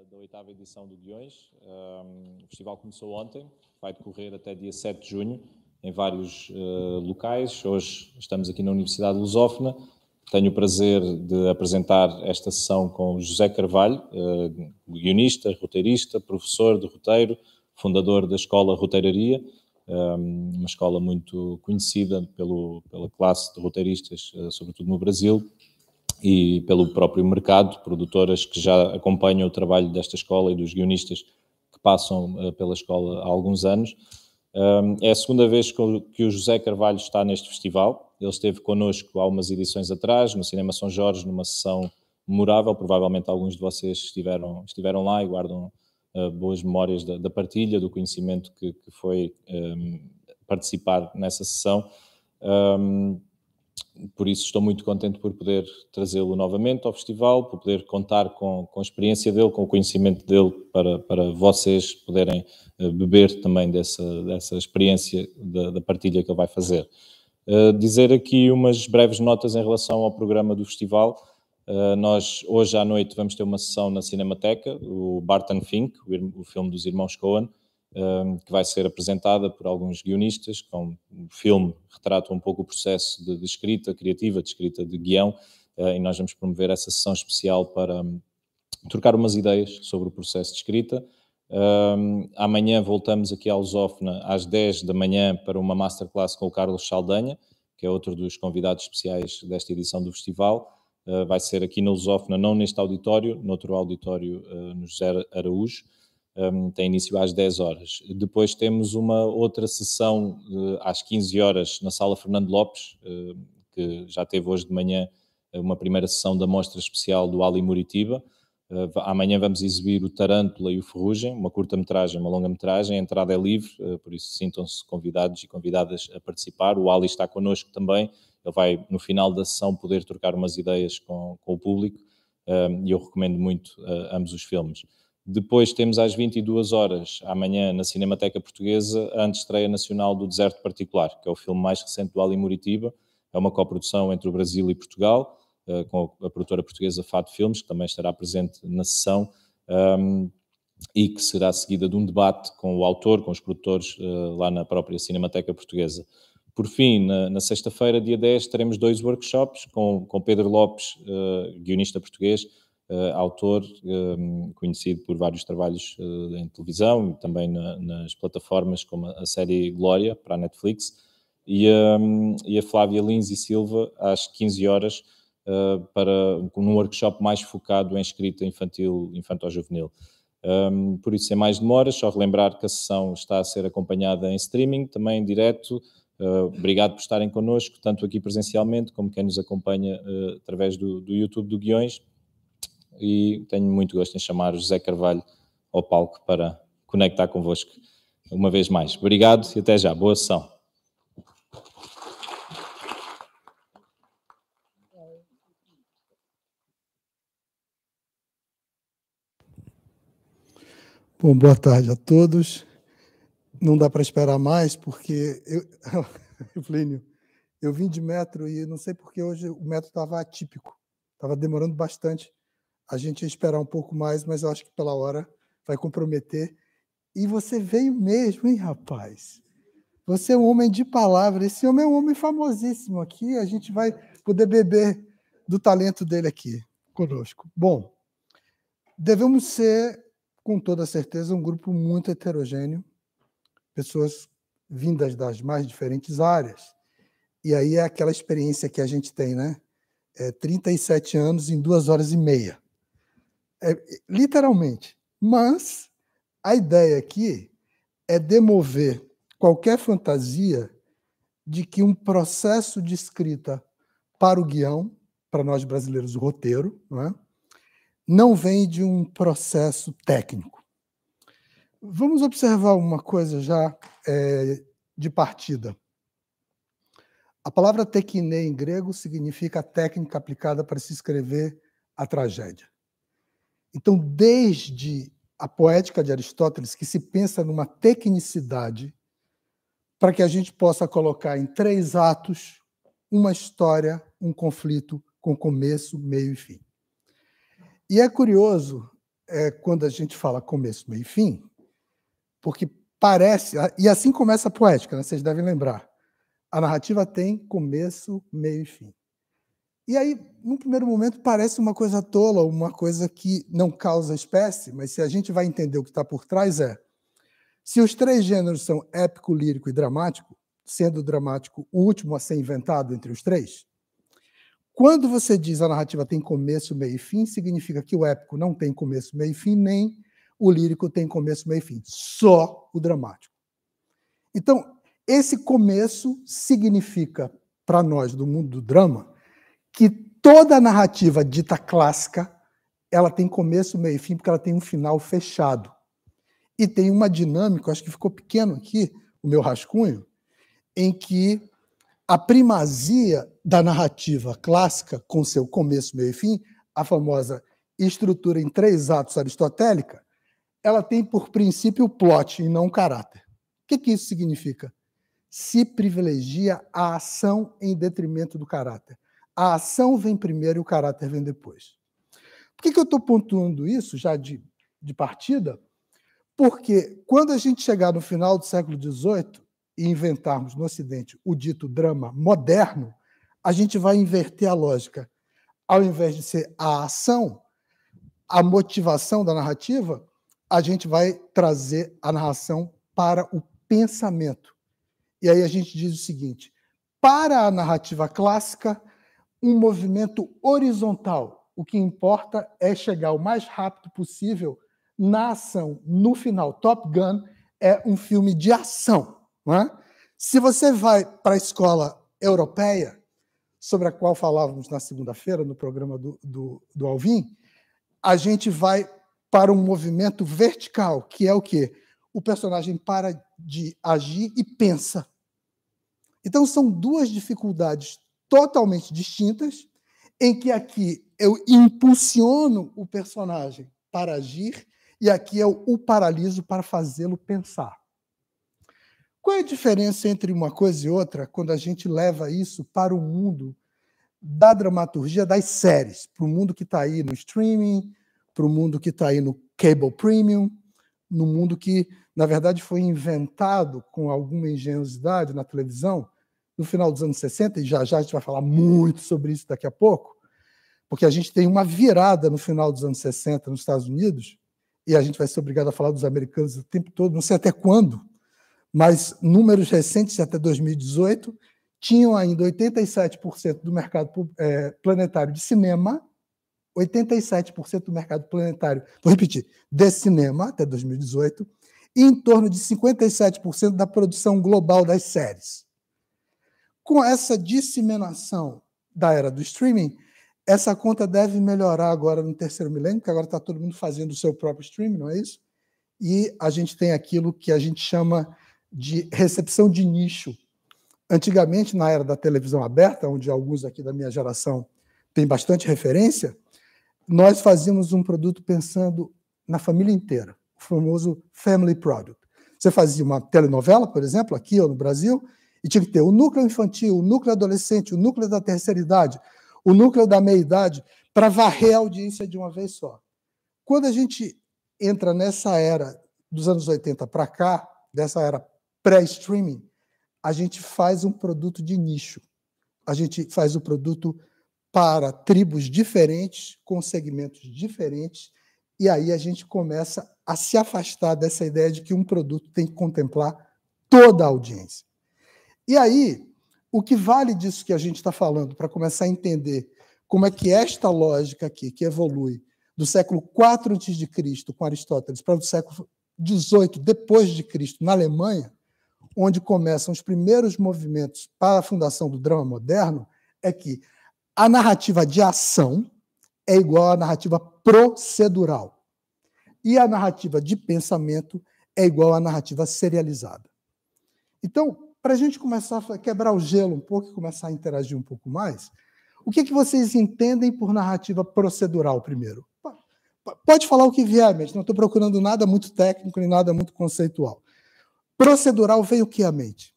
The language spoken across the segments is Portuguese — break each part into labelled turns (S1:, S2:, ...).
S1: Eh, da oitava edição do Guiões. Ehm, o festival começou ontem, vai decorrer até dia 7 de junho em vários eh, locais. Hoje estamos aqui na Universidade Lusófona. Tenho o prazer de apresentar esta sessão com José Carvalho, eh, guionista, roteirista, professor de roteiro, fundador da Escola Roteiraria, ehm, uma escola muito conhecida pelo, pela classe de roteiristas, sobretudo no Brasil, e pelo próprio mercado, produtoras que já acompanham o trabalho desta escola e dos guionistas que passam eh, pela escola há alguns anos. É a segunda vez que o José Carvalho está neste festival. Ele esteve connosco há umas edições atrás, no Cinema São Jorge, numa sessão memorável. Provavelmente alguns de vocês estiveram, estiveram lá e guardam uh, boas memórias da, da, partilha, do conhecimento que, que foi um, participar nessa sessão. Um, por isso estou muito contente por poder trazê-lo novamente ao festival, por poder contar com, com a experiência dele, com o conhecimento dele, para, para vocês poderem eh, beber também dessa, dessa experiência da, da partilha que ele vai fazer. Uh, dizer aqui umas breves notas em relação ao programa do festival. Uh, nós, hoje à noite, vamos ter uma sessão na Cinemateca, o Barton Fink, o, o filme dos irmãos Coen, Ehm, que vai ser apresentada por alguns guionistas, que é um filme retrata um pouco o processo de, de escrita criativa, de escrita de guião, eh, e nós vamos promover essa sessão especial para hum, trocar umas ideias sobre o processo de escrita. Ehm, amanhã voltamos aqui à Lusófona às 10 da manhã para uma masterclass com o Carlos Saldanha, que é outro dos convidados especiais desta edição do festival. Eh, vai ser aqui na Lusófona, não neste auditório, noutro auditório eh, no José Araújo um, tem início às 10 horas. Depois temos uma outra sessão uh, às 15 horas na Sala Fernando Lopes, uh, que já teve hoje de manhã eh, uma primeira sessão da mostra especial do Ali Muritiba. Uh, amanhã vamos exibir o Tarântula e o Ferrugem, uma curta-metragem, uma longa-metragem. A entrada é livre, por isso sintam-se convidados e convidadas a participar. O Ali está connosco também. Ele vai, no final da sessão, poder trocar umas ideias com, com o público e eu recomendo muito ambos os filmes. Depois temos às 22 horas, amanhã, na Cinemateca Portuguesa, a antestreia nacional do Deserto Particular, que é o filme mais recente do Ali Muritiba. É uma coprodução entre o Brasil e Portugal, eh, com a produtora portuguesa Fato Filmes, que também estará presente na sessão, ehm, e que será seguida de um debate com o autor, com os produtores, eh, lá na própria Cinemateca Portuguesa. Por fim, na, sexta-feira, dia 10, teremos dois workshops com Pedro Lopes, eh, guionista português, eh, autor ehm, conhecido por vários trabalhos eh, em televisão e também na, nas plataformas como a série Glória para a Netflix e, um, ehm, e a Flávia Lins e Silva às 15 horas eh, para num workshop mais focado em escrita infantil, infantil-juvenil. Um, ehm, por isso, sem mais demoras, só relembrar que a sessão está a ser acompanhada em streaming, também em direto. Uh, obrigado por estarem connosco, tanto aqui presencialmente como quem nos acompanha uh, através do, do YouTube do Guiões e tenho muito gosto em chamar o José Carvalho ao palco para conectar convosco uma vez mais. Obrigado e até já. Boa sessão.
S2: Bom, boa tarde a todos. Não dá para esperar mais, porque eu, Plínio, eu vim de metro e não sei porque hoje o metro estava atípico, estava demorando bastante. A gente ia esperar um pouco mais, mas eu acho que pela hora vai comprometer. E você veio mesmo, hein, rapaz? Você é um homem de palavra. Esse homem é um homem famosíssimo aqui. A gente vai poder beber do talento dele aqui conosco. Bom, devemos ser, com toda certeza, um grupo muito heterogêneo, pessoas vindas das mais diferentes áreas. E aí é aquela experiência que a gente tem, né? É 37 anos em duas horas e meia. É, literalmente. Mas a ideia aqui é demover qualquer fantasia de que um processo de escrita para o guião, para nós brasileiros, o roteiro, não, é? não vem de um processo técnico. Vamos observar uma coisa já é, de partida. A palavra tequiné em grego significa técnica aplicada para se escrever a tragédia. Então, desde a poética de Aristóteles, que se pensa numa tecnicidade para que a gente possa colocar em três atos uma história, um conflito com começo, meio e fim. E é curioso é, quando a gente fala começo, meio e fim, porque parece. E assim começa a poética, né? vocês devem lembrar. A narrativa tem começo, meio e fim. E aí, num primeiro momento, parece uma coisa tola, uma coisa que não causa espécie, mas se a gente vai entender o que está por trás é: se os três gêneros são épico, lírico e dramático, sendo o dramático o último a ser inventado entre os três, quando você diz a narrativa tem começo, meio e fim, significa que o épico não tem começo, meio e fim, nem o lírico tem começo, meio e fim, só o dramático. Então, esse começo significa, para nós do mundo do drama, que toda narrativa dita clássica ela tem começo, meio e fim, porque ela tem um final fechado. E tem uma dinâmica, acho que ficou pequeno aqui o meu rascunho, em que a primazia da narrativa clássica, com seu começo, meio e fim, a famosa estrutura em três atos aristotélica, ela tem por princípio o plot e não o caráter. O que, que isso significa? Se privilegia a ação em detrimento do caráter. A ação vem primeiro e o caráter vem depois. Por que, que eu estou pontuando isso já de, de partida? Porque quando a gente chegar no final do século XVIII e inventarmos no Ocidente o dito drama moderno, a gente vai inverter a lógica. Ao invés de ser a ação, a motivação da narrativa, a gente vai trazer a narração para o pensamento. E aí a gente diz o seguinte: para a narrativa clássica, um movimento horizontal. O que importa é chegar o mais rápido possível na ação. No final, Top Gun é um filme de ação. Não é? Se você vai para a escola europeia, sobre a qual falávamos na segunda-feira no programa do, do, do Alvin, a gente vai para um movimento vertical, que é o quê? O personagem para de agir e pensa. Então, são duas dificuldades totalmente distintas, em que aqui eu impulsiono o personagem para agir e aqui eu o paraliso para fazê-lo pensar. Qual é a diferença entre uma coisa e outra quando a gente leva isso para o mundo da dramaturgia das séries, para o mundo que está aí no streaming, para o mundo que está aí no cable premium, no mundo que, na verdade, foi inventado com alguma engenhosidade na televisão no final dos anos 60, e já já a gente vai falar muito sobre isso daqui a pouco, porque a gente tem uma virada no final dos anos 60 nos Estados Unidos, e a gente vai ser obrigado a falar dos americanos o tempo todo, não sei até quando, mas números recentes até 2018 tinham ainda 87% do mercado é, planetário de cinema, 87% do mercado planetário, vou repetir, de cinema até 2018, e em torno de 57% da produção global das séries. Com essa disseminação da era do streaming, essa conta deve melhorar agora no terceiro milênio, porque agora está todo mundo fazendo o seu próprio streaming, não é isso? E a gente tem aquilo que a gente chama de recepção de nicho. Antigamente, na era da televisão aberta, onde alguns aqui da minha geração têm bastante referência, nós fazíamos um produto pensando na família inteira, o famoso family product. Você fazia uma telenovela, por exemplo, aqui ou no Brasil, e tinha que ter o núcleo infantil, o núcleo adolescente, o núcleo da terceira idade, o núcleo da meia-idade, para varrer a audiência de uma vez só. Quando a gente entra nessa era dos anos 80 para cá, dessa era pré-streaming, a gente faz um produto de nicho. A gente faz o um produto para tribos diferentes, com segmentos diferentes, e aí a gente começa a se afastar dessa ideia de que um produto tem que contemplar toda a audiência. E aí, o que vale disso que a gente está falando, para começar a entender como é que esta lógica aqui, que evolui do século IV a.C., com Aristóteles, para o século XVIII, depois de Cristo, na Alemanha, onde começam os primeiros movimentos para a fundação do drama moderno, é que a narrativa de ação é igual à narrativa procedural e a narrativa de pensamento é igual à narrativa serializada. Então, para a gente começar a quebrar o gelo um pouco e começar a interagir um pouco mais, o que, é que vocês entendem por narrativa procedural, primeiro? Pode falar o que vier, mente. não estou procurando nada muito técnico nem nada muito conceitual. Procedural veio o que à mente?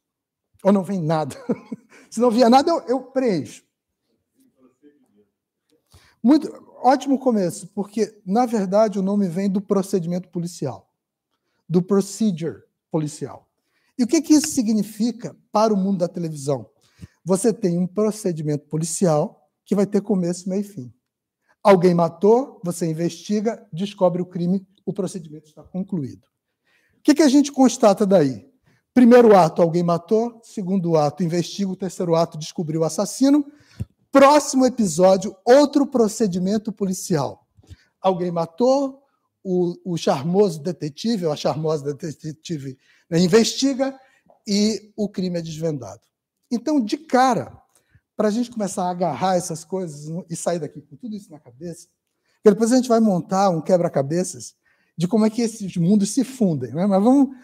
S2: Ou não vem nada? Se não vier nada, eu, eu preencho. Muito, ótimo começo, porque, na verdade, o nome vem do procedimento policial, do procedure policial. E o que, que isso significa para o mundo da televisão? Você tem um procedimento policial que vai ter começo, meio e fim. Alguém matou, você investiga, descobre o crime, o procedimento está concluído. O que, que a gente constata daí? Primeiro ato, alguém matou. Segundo ato, investiga. O terceiro ato, descobriu o assassino. Próximo episódio, outro procedimento policial. Alguém matou, o, o charmoso detetive, ou a charmosa detetive né, investiga e o crime é desvendado. Então, de cara, para a gente começar a agarrar essas coisas e sair daqui com tudo isso na cabeça, depois a gente vai montar um quebra-cabeças de como é que esses mundos se fundem. Né? Mas vamos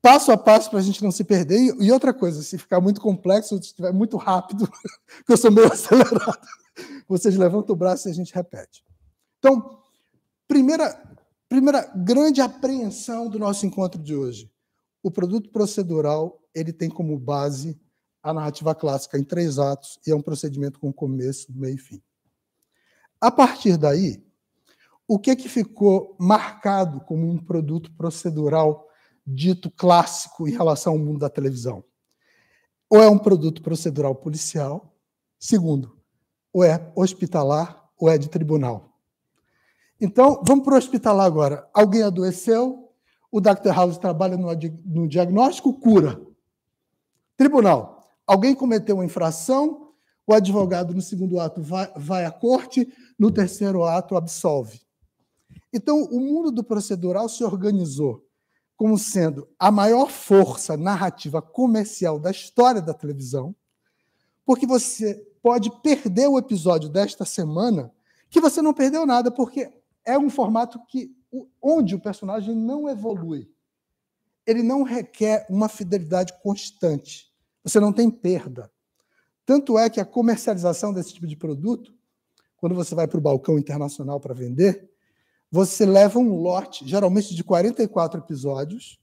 S2: passo a passo para a gente não se perder. E outra coisa, se ficar muito complexo, se estiver muito rápido, que eu sou meio acelerado, vocês levantam o braço e a gente repete. Então, primeira, primeira grande apreensão do nosso encontro de hoje. O produto procedural ele tem como base a narrativa clássica em três atos e é um procedimento com começo, meio e fim. A partir daí, o que, é que ficou marcado como um produto procedural dito clássico em relação ao mundo da televisão? Ou é um produto procedural policial, segundo, ou é hospitalar, ou é de tribunal. Então, vamos para o hospitalar agora. Alguém adoeceu, o Dr. House trabalha no, no diagnóstico, cura. Tribunal. Alguém cometeu uma infração, o advogado no segundo ato vai, vai à corte, no terceiro ato absolve. Então, o mundo do procedural se organizou como sendo a maior força narrativa comercial da história da televisão, porque você pode perder o episódio desta semana, que você não perdeu nada, porque é um formato que onde o personagem não evolui. Ele não requer uma fidelidade constante. Você não tem perda. Tanto é que a comercialização desse tipo de produto, quando você vai para o balcão internacional para vender, você leva um lote, geralmente de 44 episódios,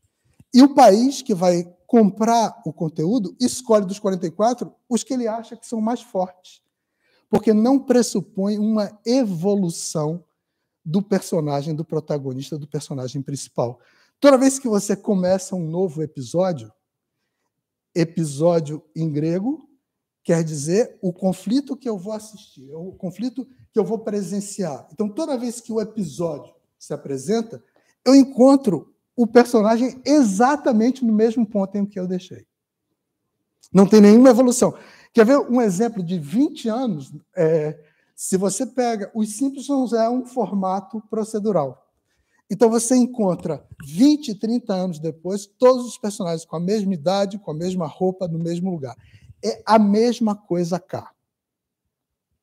S2: e o país que vai comprar o conteúdo escolhe dos 44 os que ele acha que são mais fortes, porque não pressupõe uma evolução do personagem, do protagonista, do personagem principal. Toda vez que você começa um novo episódio, episódio em grego quer dizer o conflito que eu vou assistir, o conflito que eu vou presenciar. Então, toda vez que o episódio se apresenta, eu encontro o personagem exatamente no mesmo ponto em que eu deixei. Não tem nenhuma evolução. Quer ver um exemplo de 20 anos é, se você pega, os Simpsons é um formato procedural. Então você encontra 20, 30 anos depois, todos os personagens com a mesma idade, com a mesma roupa, no mesmo lugar. É a mesma coisa cá.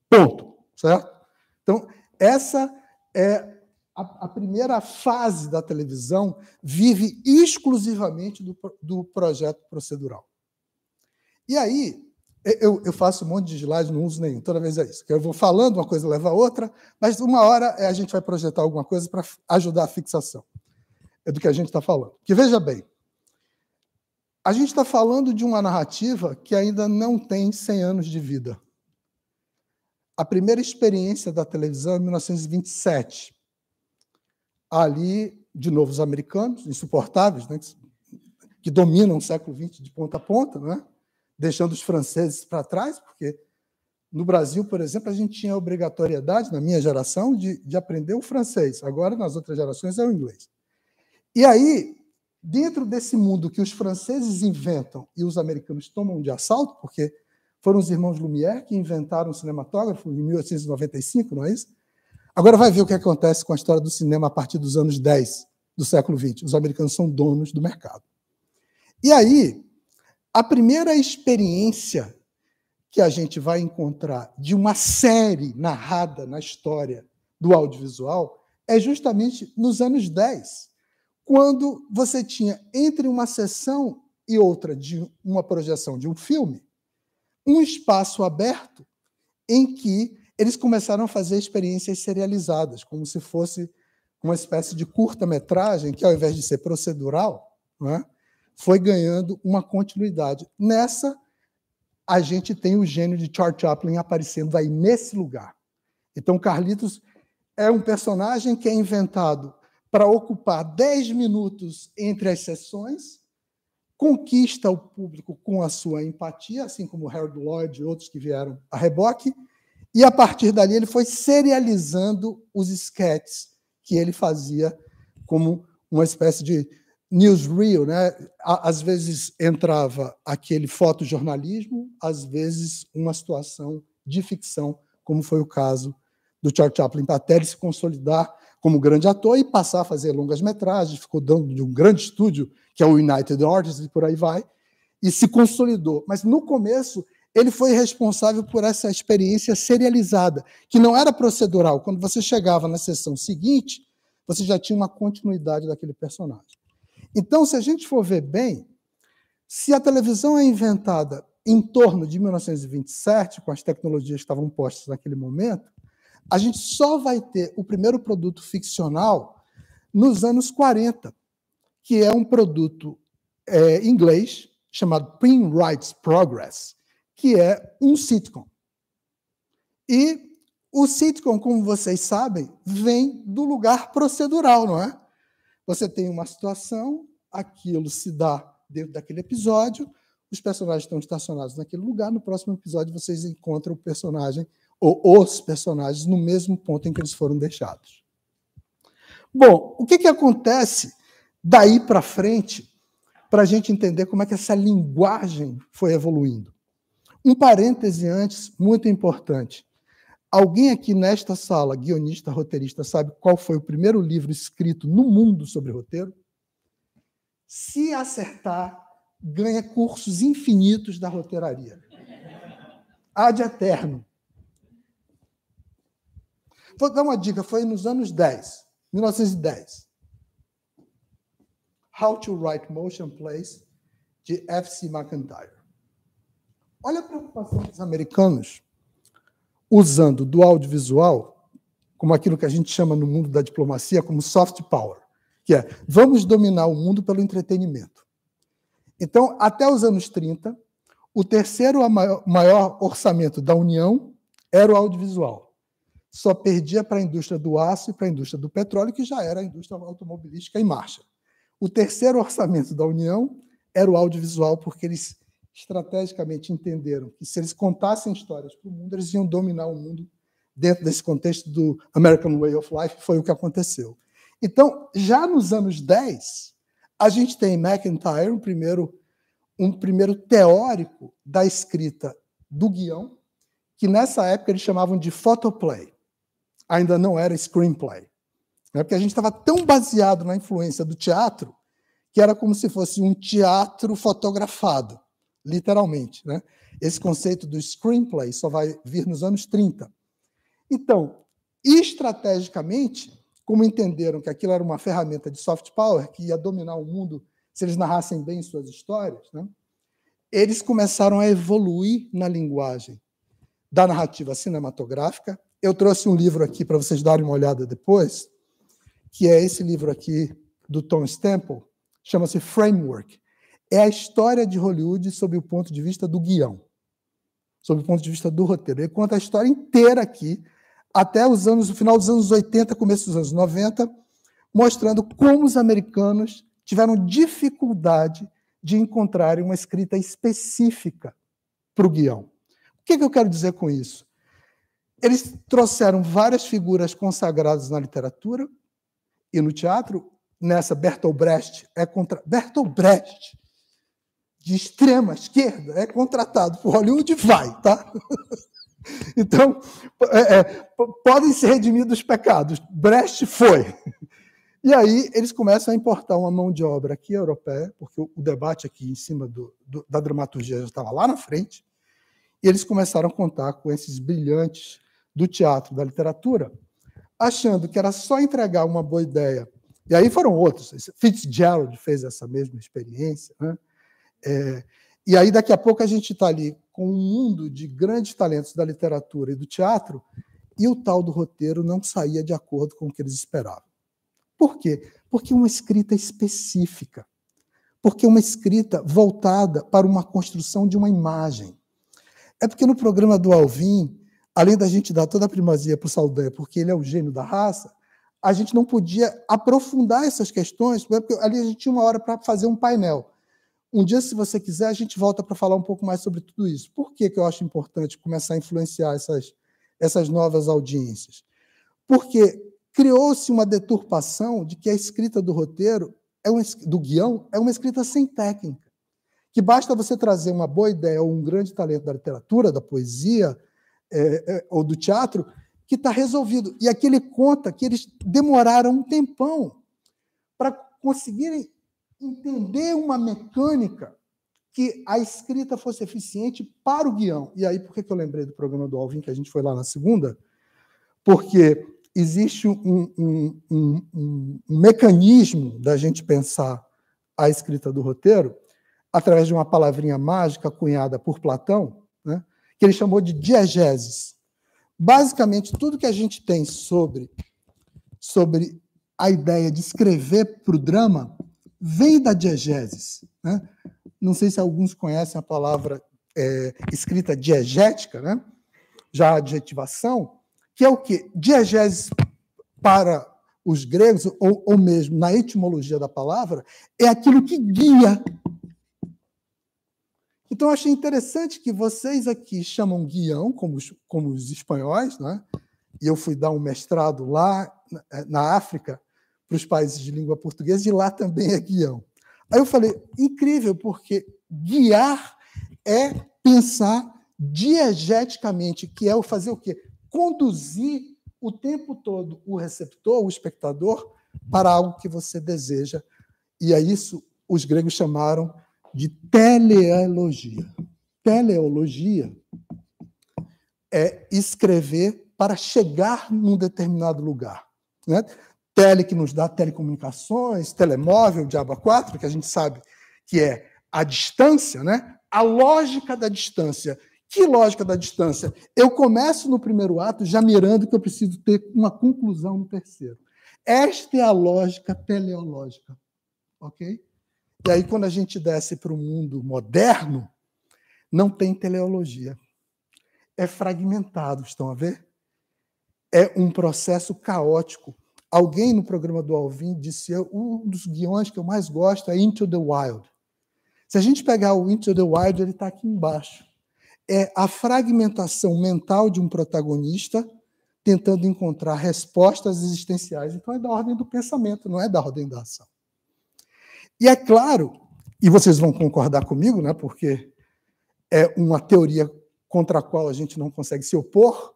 S2: Ponto. Certo? Então, essa é a, primeira fase da televisão vive exclusivamente do, do projeto procedural. E aí, eu, eu, faço um monte de slides, não uso nenhum, toda vez é isso. Eu vou falando, uma coisa leva a outra, mas uma hora é, a gente vai projetar alguma coisa para ajudar a fixação é do que a gente está falando. Que veja bem, a gente está falando de uma narrativa que ainda não tem 100 anos de vida. A primeira experiência da televisão é em 1927. Ali, de novo, os americanos, insuportáveis, né, que dominam o século XX de ponta a ponta, né? deixando os franceses para trás, porque no Brasil, por exemplo, a gente tinha a obrigatoriedade, na minha geração, de, de aprender o francês. Agora, nas outras gerações, é o inglês. E aí, dentro desse mundo que os franceses inventam e os americanos tomam de assalto, porque foram os irmãos Lumière que inventaram o cinematógrafo em 1895, não é isso? Agora vai ver o que acontece com a história do cinema a partir dos anos 10 do século 20. Os americanos são donos do mercado. E aí, a primeira experiência que a gente vai encontrar de uma série narrada na história do audiovisual é justamente nos anos 10, quando você tinha entre uma sessão e outra de uma projeção de um filme, um espaço aberto em que eles começaram a fazer experiências serializadas, como se fosse uma espécie de curta-metragem, que ao invés de ser procedural, não é? foi ganhando uma continuidade. Nessa, a gente tem o gênio de Charles Chaplin aparecendo aí nesse lugar. Então, Carlitos é um personagem que é inventado para ocupar 10 minutos entre as sessões, conquista o público com a sua empatia, assim como Harold Lloyd e outros que vieram a reboque, e a partir dali ele foi serializando os esquetes que ele fazia como uma espécie de newsreel, né? Às vezes entrava aquele fotojornalismo, às vezes uma situação de ficção, como foi o caso do Charles Chaplin, até ele se consolidar como grande ator e passar a fazer longas metragens, ficou dando de um grande estúdio que é o United Artists e por aí vai, e se consolidou. Mas no começo ele foi responsável por essa experiência serializada, que não era procedural. Quando você chegava na sessão seguinte, você já tinha uma continuidade daquele personagem. Então, se a gente for ver bem, se a televisão é inventada em torno de 1927, com as tecnologias que estavam postas naquele momento, a gente só vai ter o primeiro produto ficcional nos anos 40, que é um produto é, inglês chamado Print Rights Progress, que é um sitcom. E o sitcom, como vocês sabem, vem do lugar procedural, não é? Você tem uma situação, aquilo se dá dentro daquele episódio, os personagens estão estacionados naquele lugar, no próximo episódio vocês encontram o personagem ou os personagens no mesmo ponto em que eles foram deixados. Bom, o que, que acontece daí para frente para a gente entender como é que essa linguagem foi evoluindo? Um parêntese antes, muito importante. Alguém aqui nesta sala, guionista, roteirista, sabe qual foi o primeiro livro escrito no mundo sobre roteiro? Se acertar, ganha cursos infinitos da roteiraria. Ad eterno. Vou dar uma dica, foi nos anos 10, 1910. How to Write Motion Plays, de F.C. McIntyre. Olha a preocupação dos americanos usando do audiovisual como aquilo que a gente chama no mundo da diplomacia como soft power, que é vamos dominar o mundo pelo entretenimento. Então, até os anos 30, o terceiro maior orçamento da União era o audiovisual. Só perdia para a indústria do aço e para a indústria do petróleo, que já era a indústria automobilística em marcha. O terceiro orçamento da União era o audiovisual, porque eles estrategicamente entenderam que se eles contassem histórias para o mundo, eles iam dominar o mundo dentro desse contexto do American Way of Life, foi o que aconteceu. Então, já nos anos 10, a gente tem McIntyre, um primeiro, um primeiro teórico da escrita do guião, que nessa época eles chamavam de photoplay. Ainda não era screenplay. Né? Porque a gente estava tão baseado na influência do teatro que era como se fosse um teatro fotografado literalmente. Né? Esse conceito do screenplay só vai vir nos anos 30. Então, estrategicamente, como entenderam que aquilo era uma ferramenta de soft power que ia dominar o mundo se eles narrassem bem suas histórias, né? eles começaram a evoluir na linguagem da narrativa cinematográfica. Eu trouxe um livro aqui para vocês darem uma olhada depois, que é esse livro aqui do Tom Stemple, chama-se Framework é a história de Hollywood sob o ponto de vista do guião, sob o ponto de vista do roteiro. Ele conta a história inteira aqui, até os anos, o final dos anos 80, começo dos anos 90, mostrando como os americanos tiveram dificuldade de encontrarem uma escrita específica para o guião. O que, que eu quero dizer com isso? Eles trouxeram várias figuras consagradas na literatura e no teatro, nessa Bertolt Brecht é contra Bertolt Brecht de extrema esquerda é contratado por Hollywood e vai, tá? Então, é, é, podem ser redimidos os pecados. Brecht foi. E aí eles começam a importar uma mão de obra aqui europeia, porque o debate aqui em cima do, do, da dramaturgia já estava lá na frente, e eles começaram a contar com esses brilhantes do teatro, da literatura, achando que era só entregar uma boa ideia. E aí foram outros. Fitzgerald fez essa mesma experiência, né? É, e aí, daqui a pouco, a gente está ali com um mundo de grandes talentos da literatura e do teatro, e o tal do roteiro não saía de acordo com o que eles esperavam. Por quê? Porque uma escrita específica, porque uma escrita voltada para uma construção de uma imagem. É porque no programa do Alvin, além da gente dar toda a primazia para o Saldanha, porque ele é o gênio da raça, a gente não podia aprofundar essas questões, porque ali a gente tinha uma hora para fazer um painel. Um dia, se você quiser, a gente volta para falar um pouco mais sobre tudo isso. Por que, que eu acho importante começar a influenciar essas, essas novas audiências? Porque criou-se uma deturpação de que a escrita do roteiro, é do guião, é uma escrita sem técnica. Que basta você trazer uma boa ideia ou um grande talento da literatura, da poesia é, é, ou do teatro, que está resolvido. E aquele conta que eles demoraram um tempão para conseguirem entender uma mecânica que a escrita fosse eficiente para o guião. E aí, por que eu lembrei do programa do Alvin, que a gente foi lá na segunda? Porque existe um, um, um, um mecanismo da gente pensar a escrita do roteiro através de uma palavrinha mágica cunhada por Platão, né, que ele chamou de diegesis. Basicamente, tudo que a gente tem sobre, sobre a ideia de escrever para o drama vem da diegesis. Né? Não sei se alguns conhecem a palavra é, escrita diegética, né? já adjetivação, que é o que? Diegesis para os gregos, ou, ou mesmo na etimologia da palavra, é aquilo que guia. Então, eu achei interessante que vocês aqui chamam guião, como os, como os espanhóis, né? e eu fui dar um mestrado lá na África, para os países de língua portuguesa, e lá também é guião. Aí eu falei, incrível, porque guiar é pensar diegeticamente, que é o fazer o quê? Conduzir o tempo todo o receptor, o espectador, para algo que você deseja. E a é isso os gregos chamaram de teleologia. Teleologia é escrever para chegar num determinado lugar. Né? tele que nos dá telecomunicações, telemóvel, diabo 4, que a gente sabe que é a distância, né? A lógica da distância. Que lógica da distância? Eu começo no primeiro ato já mirando que eu preciso ter uma conclusão no terceiro. Esta é a lógica teleológica, ok? E aí, quando a gente desce para o mundo moderno, não tem teleologia. É fragmentado, estão a ver? É um processo caótico Alguém no programa do Alvin disse: um dos guiões que eu mais gosto é Into the Wild. Se a gente pegar o Into the Wild, ele está aqui embaixo. É a fragmentação mental de um protagonista tentando encontrar respostas existenciais. Então, é da ordem do pensamento, não é da ordem da ação. E é claro, e vocês vão concordar comigo, né, porque é uma teoria contra a qual a gente não consegue se opor,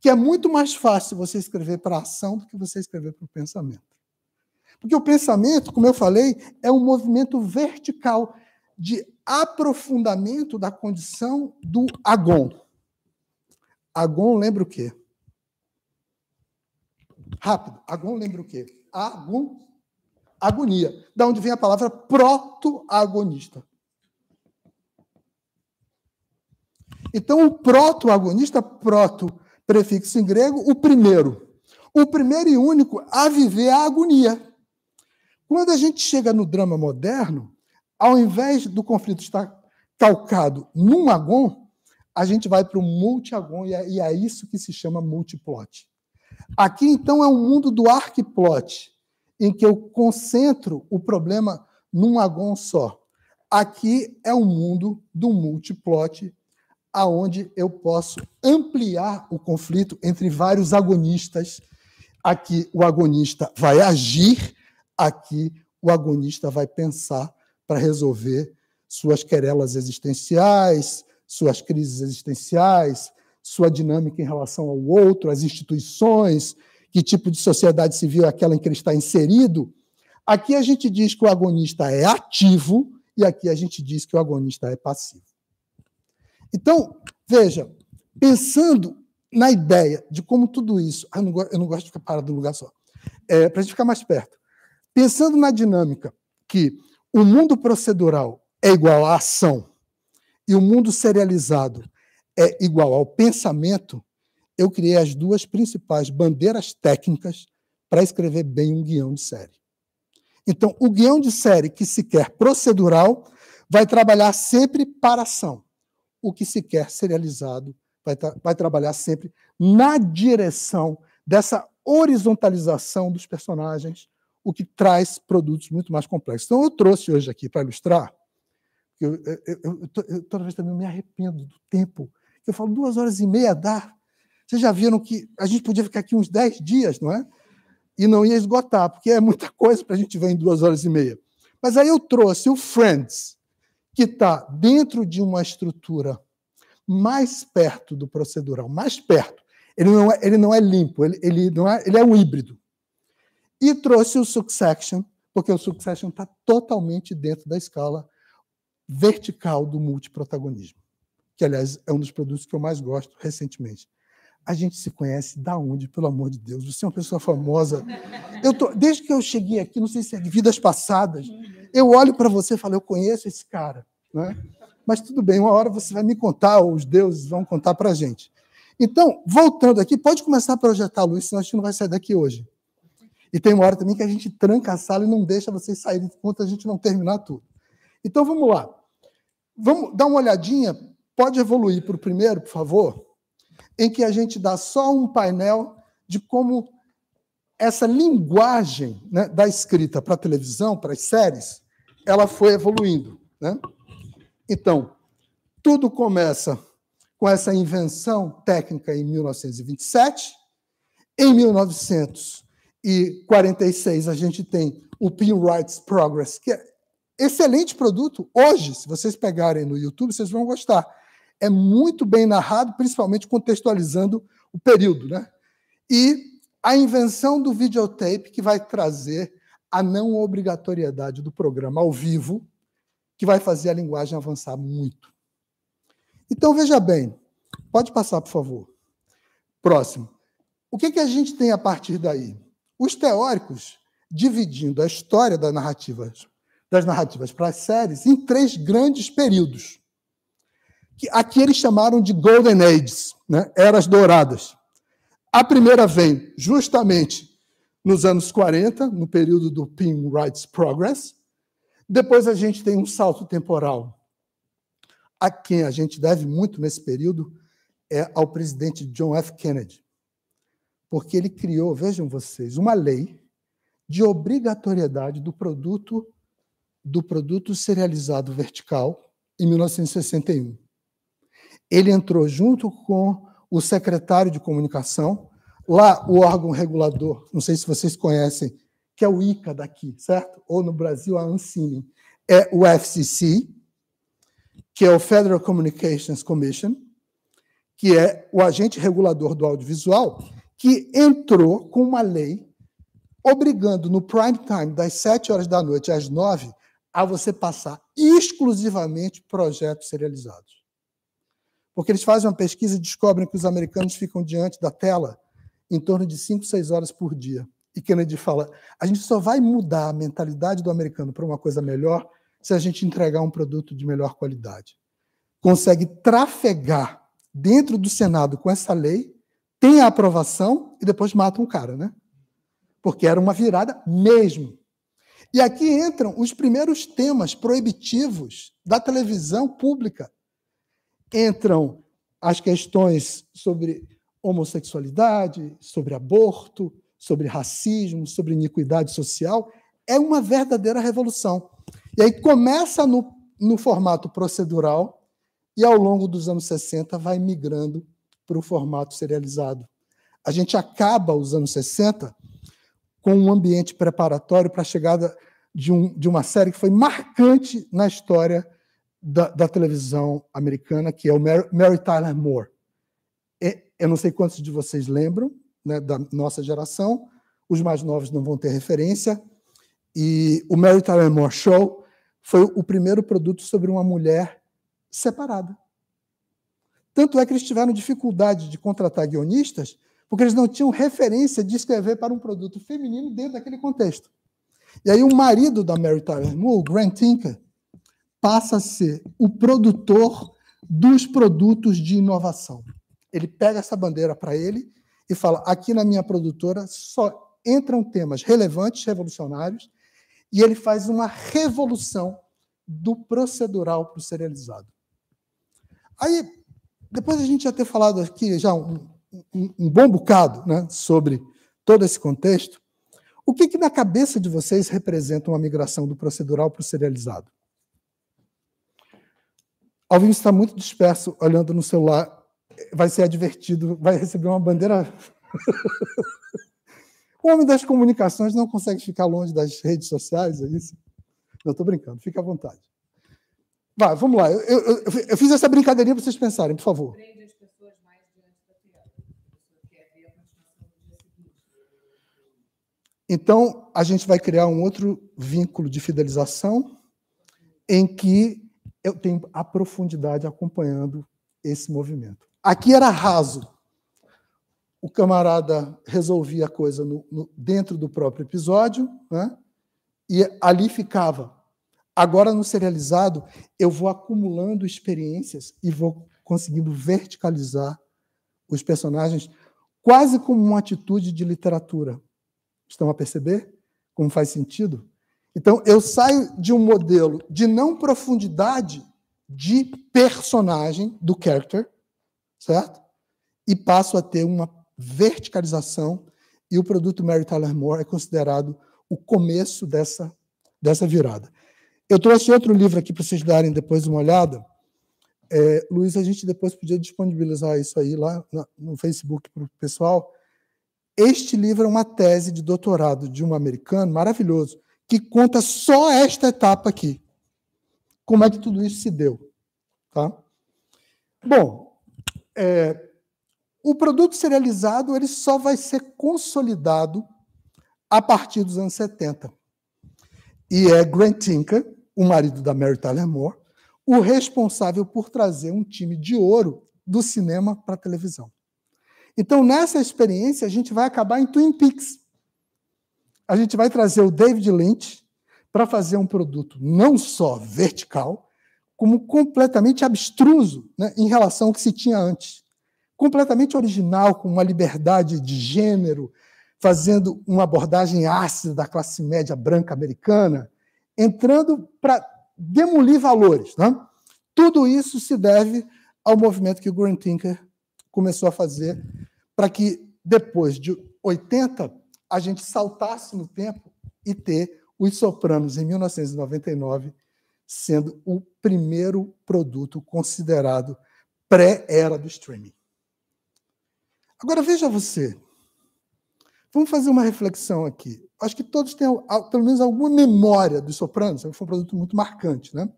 S2: que é muito mais fácil você escrever para a ação do que você escrever para o pensamento. Porque o pensamento, como eu falei, é um movimento vertical de aprofundamento da condição do agon. Agon lembra o quê? Rápido. Agon lembra o quê? Agon, agonia. Da onde vem a palavra proto-agonista. Então, o proto-agonista, proto prefixo em grego, o primeiro. O primeiro e único a viver a agonia. Quando a gente chega no drama moderno, ao invés do conflito estar calcado num agon, a gente vai para o multiagon e, é, e é isso que se chama multiplot. Aqui, então, é o um mundo do arquiplot, em que eu concentro o problema num agon só. Aqui é o um mundo do multiplot, aonde eu posso ampliar o conflito entre vários agonistas. Aqui o agonista vai agir, aqui o agonista vai pensar para resolver suas querelas existenciais, suas crises existenciais, sua dinâmica em relação ao outro, às instituições, que tipo de sociedade civil é aquela em que ele está inserido. Aqui a gente diz que o agonista é ativo e aqui a gente diz que o agonista é passivo. Então, veja, pensando na ideia de como tudo isso. Ah, eu, não gosto, eu não gosto de ficar parado no lugar só. É, Para a gente ficar mais perto. Pensando na dinâmica que o mundo procedural é igual à ação e o mundo serializado é igual ao pensamento, eu criei as duas principais bandeiras técnicas para escrever bem um guião de série. Então, o guião de série que se quer procedural vai trabalhar sempre para ação o que se quer serializado vai, tra vai trabalhar sempre na direção dessa horizontalização dos personagens, o que traz produtos muito mais complexos. Então, eu trouxe hoje aqui para ilustrar, eu, eu, eu, eu, toda vez também me arrependo do tempo. Eu falo duas horas e meia dá. Vocês já viram que a gente podia ficar aqui uns dez dias, não é? E não ia esgotar, porque é muita coisa para a gente ver em duas horas e meia. Mas aí eu trouxe o Friends, que está dentro de uma estrutura mais perto do procedural, mais perto. Ele não é, ele não é limpo, ele, ele, não é, ele é um híbrido. E trouxe o succession, porque o succession está totalmente dentro da escala vertical do multiprotagonismo, que, aliás, é um dos produtos que eu mais gosto recentemente. A gente se conhece da onde, pelo amor de Deus? Você é uma pessoa famosa. Eu tô, desde que eu cheguei aqui, não sei se é de vidas passadas, eu olho para você e falo, eu conheço esse cara. Né? Mas tudo bem, uma hora você vai me contar, ou os deuses vão contar para a gente. Então, voltando aqui, pode começar a projetar a luz, senão a gente não vai sair daqui hoje. E tem uma hora também que a gente tranca a sala e não deixa vocês saírem enquanto a gente não terminar tudo. Então vamos lá. Vamos dar uma olhadinha. Pode evoluir para o primeiro, por favor, em que a gente dá só um painel de como essa linguagem né, da escrita para televisão, para as séries, ela foi evoluindo. Né? Então, tudo começa com essa invenção técnica em 1927. Em 1946, a gente tem o Pinwright's Progress, que é excelente produto. Hoje, se vocês pegarem no YouTube, vocês vão gostar. É muito bem narrado, principalmente contextualizando o período. Né? E a invenção do videotape, que vai trazer a não obrigatoriedade do programa ao vivo, que vai fazer a linguagem avançar muito. Então, veja bem, pode passar, por favor. Próximo. O que, que a gente tem a partir daí? Os teóricos dividindo a história das narrativas, das narrativas para as séries em três grandes períodos. Que aqui eles chamaram de Golden Ages, né? eras douradas. A primeira vem justamente nos anos 40, no período do Pin Rights Progress. Depois a gente tem um salto temporal. A quem a gente deve muito nesse período é ao presidente John F. Kennedy, porque ele criou, vejam vocês, uma lei de obrigatoriedade do produto do produto cerealizado vertical em 1961. Ele entrou junto com o secretário de comunicação lá o órgão regulador, não sei se vocês conhecem, que é o ICA daqui, certo? Ou no Brasil, a Ancine. É o FCC, que é o Federal Communications Commission, que é o agente regulador do audiovisual, que entrou com uma lei obrigando no prime time, das 7 horas da noite às 9, a você passar exclusivamente projetos serializados. Porque eles fazem uma pesquisa e descobrem que os americanos ficam diante da tela em torno de 5, 6 horas por dia. E Kennedy fala: a gente só vai mudar a mentalidade do americano para uma coisa melhor se a gente entregar um produto de melhor qualidade. Consegue trafegar dentro do Senado com essa lei, tem a aprovação e depois mata um cara, né? Porque era uma virada mesmo. E aqui entram os primeiros temas proibitivos da televisão pública. Entram as questões sobre homossexualidade, sobre aborto, sobre racismo, sobre iniquidade social. É uma verdadeira revolução. E aí começa no, no formato procedural e, ao longo dos anos 60, vai migrando para o formato serializado. A gente acaba os anos 60 com um ambiente preparatório para a chegada de, um, de uma série que foi marcante na história da, da televisão americana, que é o Mary, Mary Tyler Moore eu não sei quantos de vocês lembram né, da nossa geração, os mais novos não vão ter referência. E o Mary Tyler Moore Show foi o primeiro produto sobre uma mulher separada. Tanto é que eles tiveram dificuldade de contratar guionistas, porque eles não tinham referência de escrever para um produto feminino dentro daquele contexto. E aí o marido da Mary Tyler Moore, o Grant Tinker, passa a ser o produtor dos produtos de inovação. Ele pega essa bandeira para ele e fala: aqui na minha produtora só entram temas relevantes, revolucionários, e ele faz uma revolução do procedural para o serializado. Aí, depois a gente já ter falado aqui já um, um, um bom bocado né, sobre todo esse contexto, o que, que na cabeça de vocês representa uma migração do procedural para o serializado? Alvin está muito disperso olhando no celular vai ser advertido, vai receber uma bandeira. o homem das comunicações não consegue ficar longe das redes sociais, é isso? Não, estou brincando, fique à vontade. Vai, vamos lá. Eu, eu, eu fiz essa brincadeirinha para vocês pensarem, por favor. Então, a gente vai criar um outro vínculo de fidelização em que eu tenho a profundidade acompanhando esse movimento. Aqui era raso. O camarada resolvia a coisa no, no, dentro do próprio episódio, né? e ali ficava. Agora, no serializado, eu vou acumulando experiências e vou conseguindo verticalizar os personagens, quase como uma atitude de literatura. Estão a perceber como faz sentido? Então, eu saio de um modelo de não profundidade de personagem, do character, certo? E passo a ter uma verticalização e o produto Mary Tyler Moore é considerado o começo dessa, dessa virada. Eu trouxe outro livro aqui para vocês darem depois uma olhada. É, Luiz, a gente depois podia disponibilizar isso aí lá no Facebook para o pessoal. Este livro é uma tese de doutorado de um americano maravilhoso que conta só esta etapa aqui. Como é que tudo isso se deu, tá? Bom, é, o produto serializado ele só vai ser consolidado a partir dos anos 70. E é Grant Tinker, o marido da Mary Tyler Moore, o responsável por trazer um time de ouro do cinema para a televisão. Então, nessa experiência, a gente vai acabar em Twin Peaks. A gente vai trazer o David Lynch para fazer um produto não só vertical, como completamente abstruso né, em relação ao que se tinha antes. Completamente original, com uma liberdade de gênero, fazendo uma abordagem ácida da classe média branca americana, entrando para demolir valores. Né? Tudo isso se deve ao movimento que o Green Tinker começou a fazer para que, depois de 80, a gente saltasse no tempo e ter os sopranos em 1999 sendo o primeiro produto considerado pré-era do streaming. Agora veja você. Vamos fazer uma reflexão aqui. Acho que todos têm pelo menos alguma memória dos Sopranos, foi um produto muito marcante, né?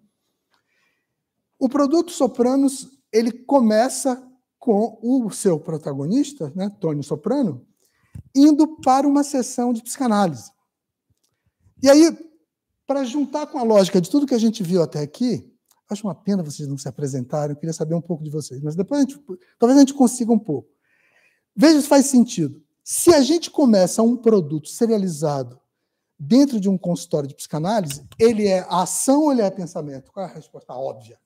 S2: O produto Sopranos, ele começa com o seu protagonista, né, Tony Soprano, indo para uma sessão de psicanálise. E aí para juntar com a lógica de tudo que a gente viu até aqui, acho uma pena vocês não se apresentarem, eu queria saber um pouco de vocês, mas depois a gente, talvez a gente consiga um pouco. Veja se faz sentido. Se a gente começa um produto serializado dentro de um consultório de psicanálise, ele é ação ou ele é pensamento? Qual é a resposta óbvia?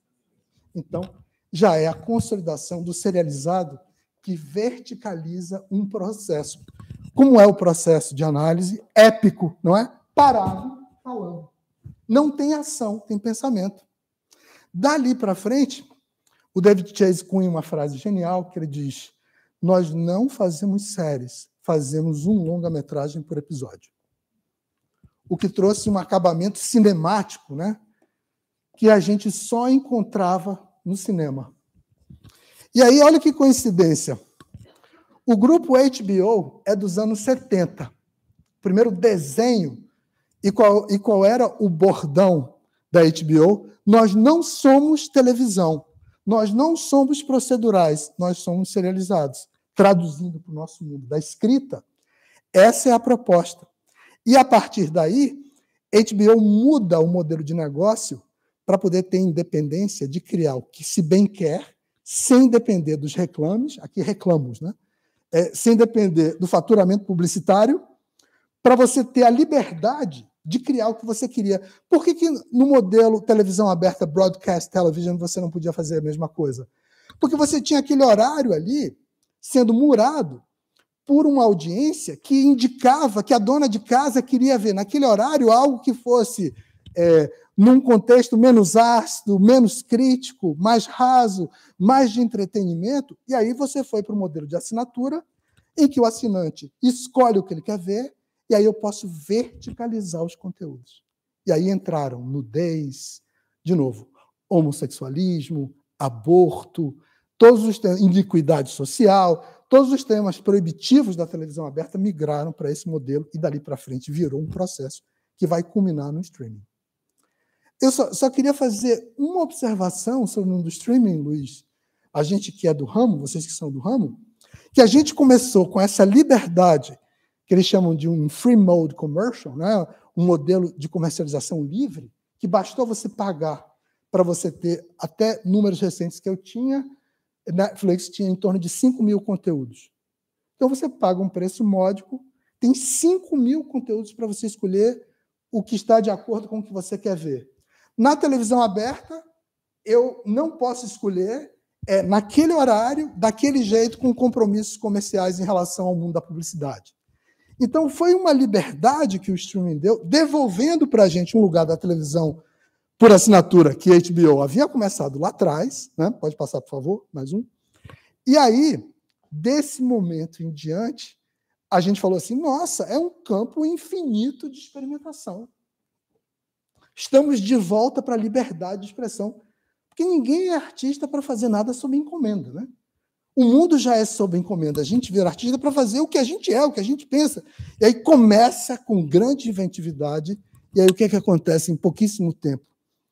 S2: Então, já é a consolidação do serializado que verticaliza um processo. Como é o processo de análise? Épico, não é? Parado, falando. Não tem ação, tem pensamento. Dali para frente, o David Chase cunha uma frase genial que ele diz: Nós não fazemos séries, fazemos um longa-metragem por episódio. O que trouxe um acabamento cinemático, né? Que a gente só encontrava no cinema. E aí, olha que coincidência. O grupo HBO é dos anos 70. O primeiro desenho e qual, e qual era o bordão da HBO? Nós não somos televisão, nós não somos procedurais, nós somos serializados. Traduzindo para o nosso mundo da escrita, essa é a proposta. E a partir daí, HBO muda o modelo de negócio para poder ter independência de criar o que se bem quer, sem depender dos reclames, aqui reclamos, né? É, sem depender do faturamento publicitário, para você ter a liberdade de criar o que você queria. Por que, que no modelo televisão aberta, broadcast television, você não podia fazer a mesma coisa? Porque você tinha aquele horário ali sendo murado por uma audiência que indicava que a dona de casa queria ver naquele horário algo que fosse é, num contexto menos ácido, menos crítico, mais raso, mais de entretenimento. E aí você foi para o modelo de assinatura, em que o assinante escolhe o que ele quer ver, e aí eu posso verticalizar os conteúdos. E aí entraram nudez, de novo, homossexualismo, aborto, todos os temas, iniquidade social, todos os temas proibitivos da televisão aberta migraram para esse modelo e dali para frente virou um processo que vai culminar no streaming. Eu só, só, queria fazer uma observação sobre o mundo do streaming, Luiz. A gente que é do ramo, vocês que são do ramo, que a gente começou com essa liberdade que eles chamam de um free mode commercial, né? um modelo de comercialização livre, que bastou você pagar para você ter até números recentes que eu tinha, Netflix tinha em torno de 5 mil conteúdos. Então você paga um preço módico, tem 5 mil conteúdos para você escolher o que está de acordo com o que você quer ver. Na televisão aberta, eu não posso escolher é, naquele horário, daquele jeito, com compromissos comerciais em relação ao mundo da publicidade. Então, foi uma liberdade que o streaming deu, devolvendo para a gente um lugar da televisão por assinatura que a HBO havia começado lá atrás. Né? Pode passar, por favor, mais um. E aí, desse momento em diante, a gente falou assim: nossa, é um campo infinito de experimentação. Estamos de volta para a liberdade de expressão. Porque ninguém é artista para fazer nada sob encomenda, né? O mundo já é sob encomenda. A gente vira artista para fazer o que a gente é, o que a gente pensa. E aí começa com grande inventividade. E aí o que, é que acontece em pouquíssimo tempo?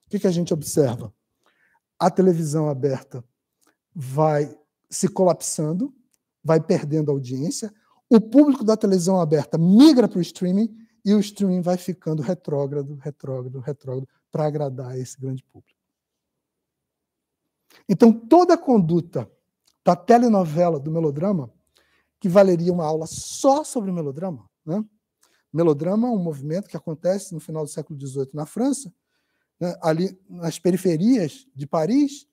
S2: O que, é que a gente observa? A televisão aberta vai se colapsando, vai perdendo audiência. O público da televisão aberta migra para o streaming e o streaming vai ficando retrógrado, retrógrado, retrógrado para agradar esse grande público. Então toda conduta da telenovela do melodrama, que valeria uma aula só sobre melodrama. Né? Melodrama é um movimento que acontece no final do século XVIII na França, né, ali nas periferias de Paris,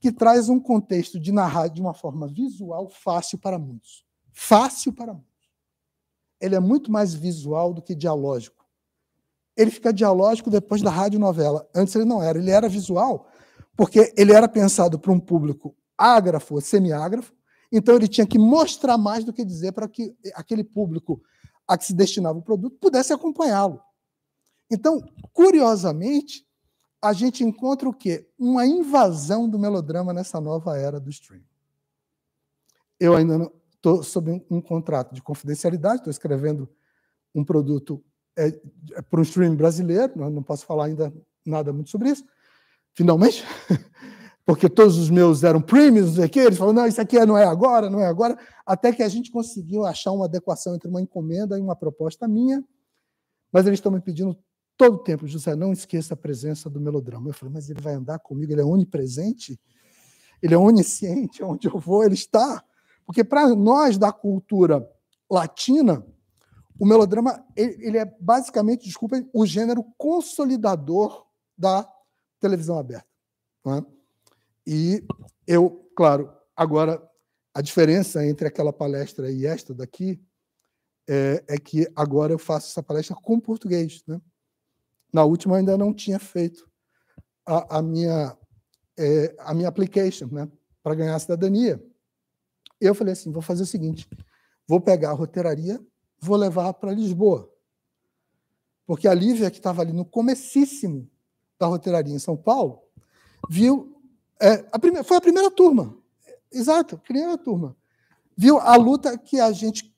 S2: que traz um contexto de narrar de uma forma visual fácil para muitos. Fácil para muitos. Ele é muito mais visual do que dialógico. Ele fica dialógico depois da radionovela. Antes ele não era. Ele era visual porque ele era pensado para um público ágrafo ou semiágrafo, então ele tinha que mostrar mais do que dizer para que aquele público a que se destinava o produto pudesse acompanhá-lo. Então, curiosamente, a gente encontra o quê? Uma invasão do melodrama nessa nova era do streaming. Eu ainda estou sob um, um, contrato de confidencialidade, estou escrevendo um produto é, é, para um streaming brasileiro, não posso falar ainda nada muito sobre isso, finalmente. porque todos os meus eram premiums, não sei o quê. Eles falou não, isso aqui é, não é agora, não é agora. Até que a gente conseguiu achar uma adequação entre uma encomenda e uma proposta minha. Mas eles estão me pedindo todo o tempo, José, não esqueça a presença do melodrama. Eu falei, mas ele vai andar comigo, ele é onipresente, ele é onisciente, onde eu vou, ele está. Porque para nós da cultura latina, o melodrama ele, é basicamente, desculpa, o gênero consolidador da televisão aberta. Não é? E eu, claro, agora a diferença entre aquela palestra e esta daqui é, é, que agora eu faço essa palestra com português. Né? Na última eu ainda não tinha feito a, a minha é, a minha application né? para ganhar a cidadania. Eu falei assim, vou fazer o seguinte, vou pegar a roteiraria, vou levar para Lisboa. Porque a Lívia, que estava ali no comecíssimo da roteiraria em São Paulo, viu é, a primeira, foi a primeira turma. Exato, primeira turma. Viu a luta que a gente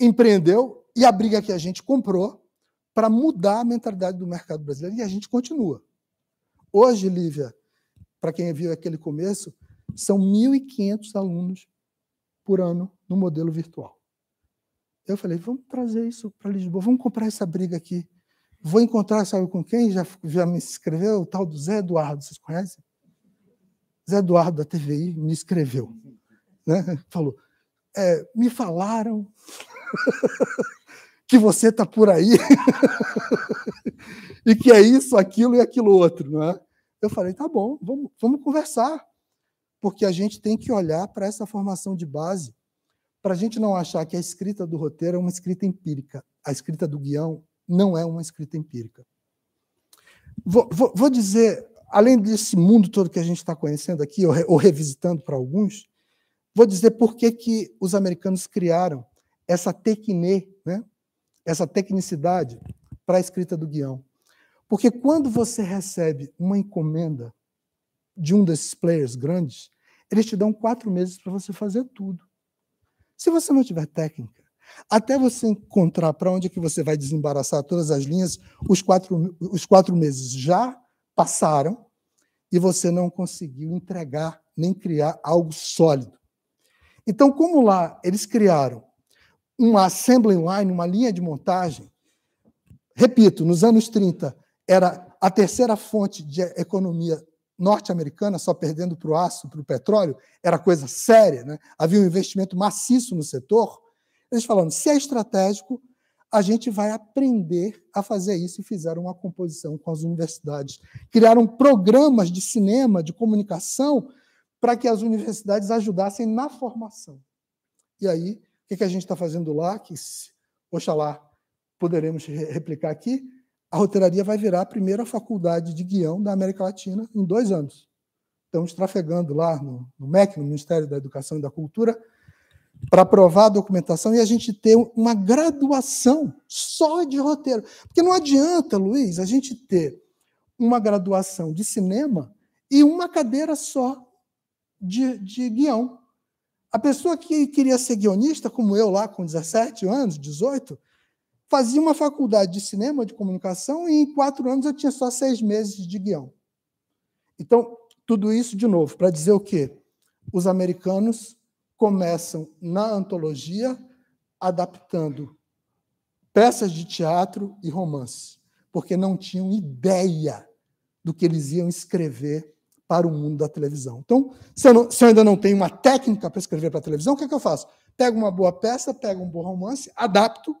S2: empreendeu e a briga que a gente comprou para mudar a mentalidade do mercado brasileiro e a gente continua. Hoje, Lívia, para quem viu aquele começo, são 1.500 alunos por ano no modelo virtual. Eu falei, vamos trazer isso para Lisboa, vamos comprar essa briga aqui. Vou encontrar, sabe com quem? Já, já me escreveu? O tal do Zé Eduardo, vocês conhecem? Zé Eduardo da TVI me escreveu, né? Falou, é, me falaram que você está por aí e que é isso, aquilo e aquilo outro, não é? Eu falei, tá bom, vamos, vamos conversar, porque a gente tem que olhar para essa formação de base para a gente não achar que a escrita do roteiro é uma escrita empírica. A escrita do guião não é uma escrita empírica. Vou, vou, vou dizer além desse mundo todo que a gente está conhecendo aqui, ou, ou revisitando para alguns, vou dizer por que, que os americanos criaram essa tecnê, né? essa tecnicidade para a escrita do guião. Porque quando você recebe uma encomenda de um desses players grandes, eles te dão quatro meses para você fazer tudo. Se você não tiver técnica, até você encontrar para onde é que você vai desembaraçar todas as linhas, os quatro, os quatro meses já passaram e você não conseguiu entregar nem criar algo sólido. Então, como lá eles criaram uma assembly line, uma linha de montagem, repito, nos anos 30 era a terceira fonte de economia norte-americana, só perdendo para o aço, para o petróleo, era coisa séria, né? havia um investimento maciço no setor. Eles falaram: se é estratégico, a gente vai aprender a fazer isso e fizeram uma composição com as universidades. Criaram programas de cinema, de comunicação, para que as universidades ajudassem na formação. E aí, o que a gente está fazendo lá, que oxalá poderemos replicar aqui, a roteiraria vai virar a primeira faculdade de guião da América Latina em dois anos. Estamos trafegando lá no, no MEC, no Ministério da Educação e da Cultura, para provar a documentação e a gente ter uma graduação só de roteiro. Porque não adianta, Luiz, a gente ter uma graduação de cinema e uma cadeira só de, de guião. A pessoa que queria ser guionista, como eu lá com 17 anos, 18, fazia uma faculdade de cinema, de comunicação, e em quatro anos eu tinha só seis meses de guião. Então, tudo isso, de novo, para dizer o quê? Os americanos começam na antologia adaptando peças de teatro e romance, porque não tinham ideia do que eles iam escrever para o mundo da televisão. Então, se eu, não, se eu ainda não tenho uma técnica para escrever para a televisão, o que, é que eu faço? Pego uma boa peça, pego um bom romance, adapto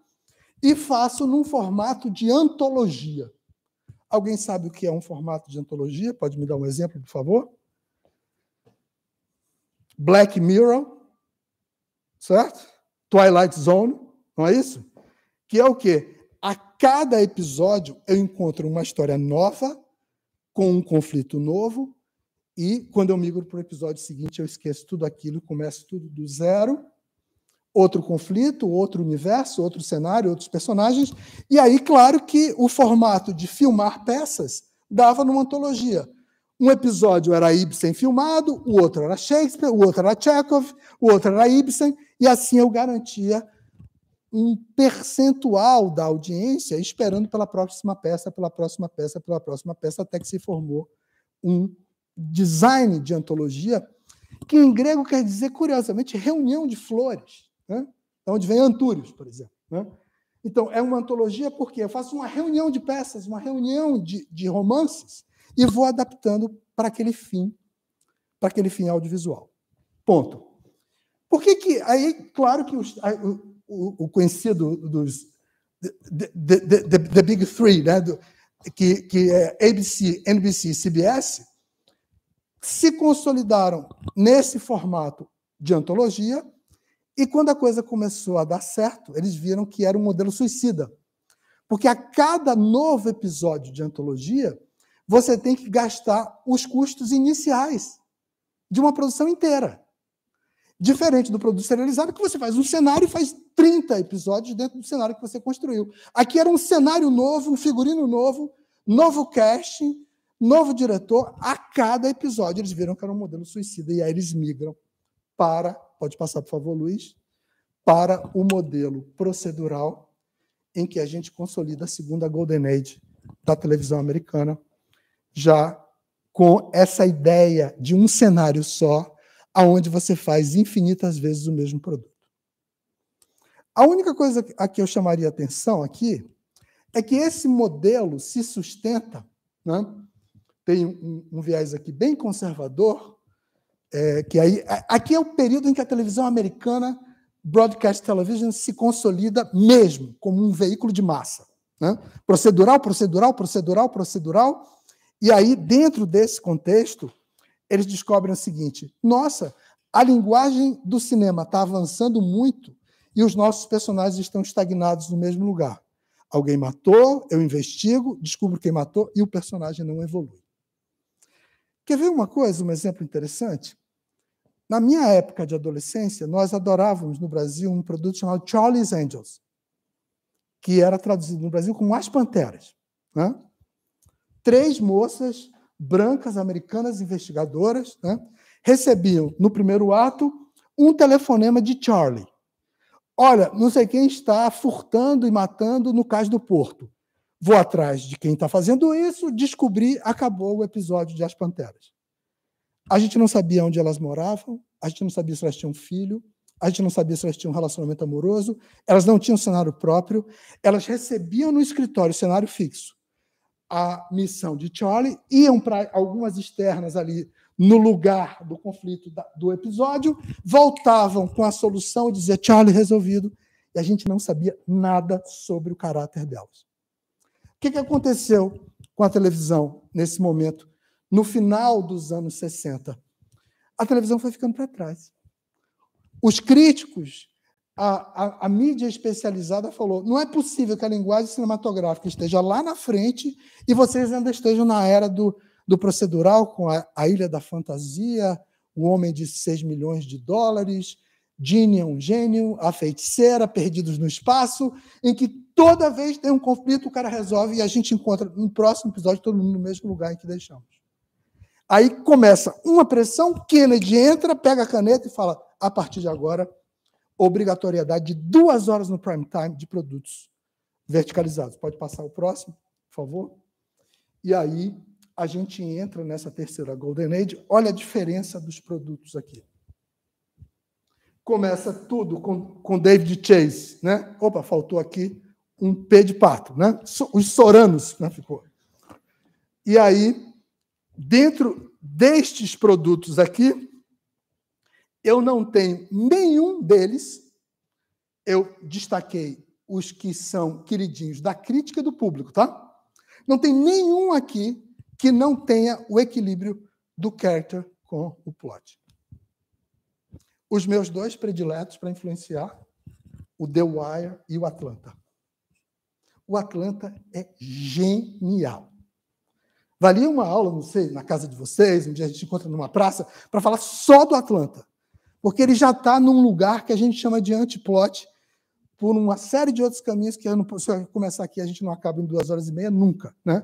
S2: e faço num formato de antologia. Alguém sabe o que é um formato de antologia? Pode me dar um exemplo, por favor? Black Mirror, certo? Twilight Zone, não é isso? Que é o quê? A cada episódio eu encontro uma história nova, com um conflito novo, e quando eu migro para o episódio seguinte, eu esqueço tudo aquilo e começo tudo do zero. Outro conflito, outro universo, outro cenário, outros personagens. E aí, claro que o formato de filmar peças dava numa antologia. Um episódio era Ibsen filmado, o outro era Shakespeare, o outro era Chekhov, o outro era Ibsen, e assim eu garantia um percentual da audiência esperando pela próxima peça, pela próxima peça, pela próxima peça, até que se formou um design de antologia, que em grego quer dizer, curiosamente, reunião de flores, né? É onde vem Antúrios, por exemplo. Né? Então, é uma antologia porque eu faço uma reunião de peças, uma reunião de, de romances, e vou adaptando para aquele fim, para aquele fim audiovisual. Ponto. Por que que... Aí, claro que os, o, o conhecido dos... The, the, the, the Big Three, né? Do, que, que é ABC, NBC e CBS, se consolidaram nesse formato de antologia e quando a coisa começou a dar certo, eles viram que era um modelo suicida. Porque a cada novo episódio de antologia, você tem que gastar os custos iniciais de uma produção inteira. Diferente do produto serializado, que você faz um cenário e faz 30 episódios dentro do cenário que você construiu. Aqui era um cenário novo, um figurino novo, novo casting, novo diretor. A cada episódio eles viram que era um modelo suicida e aí eles migram para, pode passar por favor, Luiz, para o modelo procedural em que a gente consolida a segunda Golden Age da televisão americana, já com essa ideia de um cenário só aonde você faz infinitas vezes o mesmo produto. A única coisa a que eu chamaria atenção aqui é que esse modelo se sustenta, né? tem um, um, viés aqui bem conservador, é, que aí aqui é o período em que a televisão americana broadcast television se consolida mesmo como um veículo de massa, né? procedural, procedural, procedural, procedural, e aí dentro desse contexto eles descobrem o seguinte: nossa, a linguagem do cinema está avançando muito e os nossos personagens estão estagnados no mesmo lugar. Alguém matou, eu investigo, descubro quem matou e o personagem não evolui. Quer ver uma coisa, um exemplo interessante? Na minha época de adolescência, nós adorávamos no Brasil um produto chamado Charlie's Angels, que era traduzido no Brasil como As Panteras. Né? Três moças brancas americanas investigadoras, né, recebiam no primeiro ato um telefonema de Charlie. Olha, não sei quem está furtando e matando no cais do Porto. Vou atrás de quem está fazendo isso, descobri, acabou o episódio de As Panteras. A gente não sabia onde elas moravam, a gente não sabia se elas tinham filho, a gente não sabia se elas tinham um relacionamento amoroso, elas não tinham cenário próprio, elas recebiam no escritório cenário fixo a missão de Charlie, iam para algumas externas ali no lugar do conflito da, do episódio, voltavam com a solução e dizia Charlie resolvido, e a gente não sabia nada sobre o caráter delas. O que, que aconteceu com a televisão nesse momento, no final dos anos 60? A televisão foi ficando para trás. Os críticos a, a, a, mídia especializada falou: não é possível que a linguagem cinematográfica esteja lá na frente e vocês ainda estejam na era do, do procedural, com a, a Ilha da Fantasia, O Homem de 6 milhões de dólares, Ginny é um gênio, A Feiticeira, Perdidos no Espaço, em que toda vez tem um conflito, o cara resolve e a gente encontra no próximo episódio todo mundo no mesmo lugar em que deixamos. Aí começa uma pressão, Kennedy entra, pega a caneta e fala: a partir de agora obrigatoriedade de duas horas no prime time de produtos verticalizados. Pode passar o próximo, por favor? E aí a gente entra nessa terceira Golden Age. Olha a diferença dos produtos aqui. Começa tudo com, com David Chase, né? Opa, faltou aqui um P de pato, né? Os soranos, né? Ficou. E aí, dentro destes produtos aqui, eu não tenho nenhum deles. Eu destaquei os que são queridinhos da crítica do público, tá? Não tem nenhum aqui que não tenha o equilíbrio do character com o plot. Os meus dois prediletos para influenciar, o The Wire e o Atlanta. O Atlanta é genial. Valia uma aula, não sei, na casa de vocês, um dia a gente encontra numa praça, para falar só do Atlanta. Porque ele já está num lugar que a gente chama de antiplot, por uma série de outros caminhos que eu não, se eu começar aqui, a gente não acaba em duas horas e meia nunca. Né?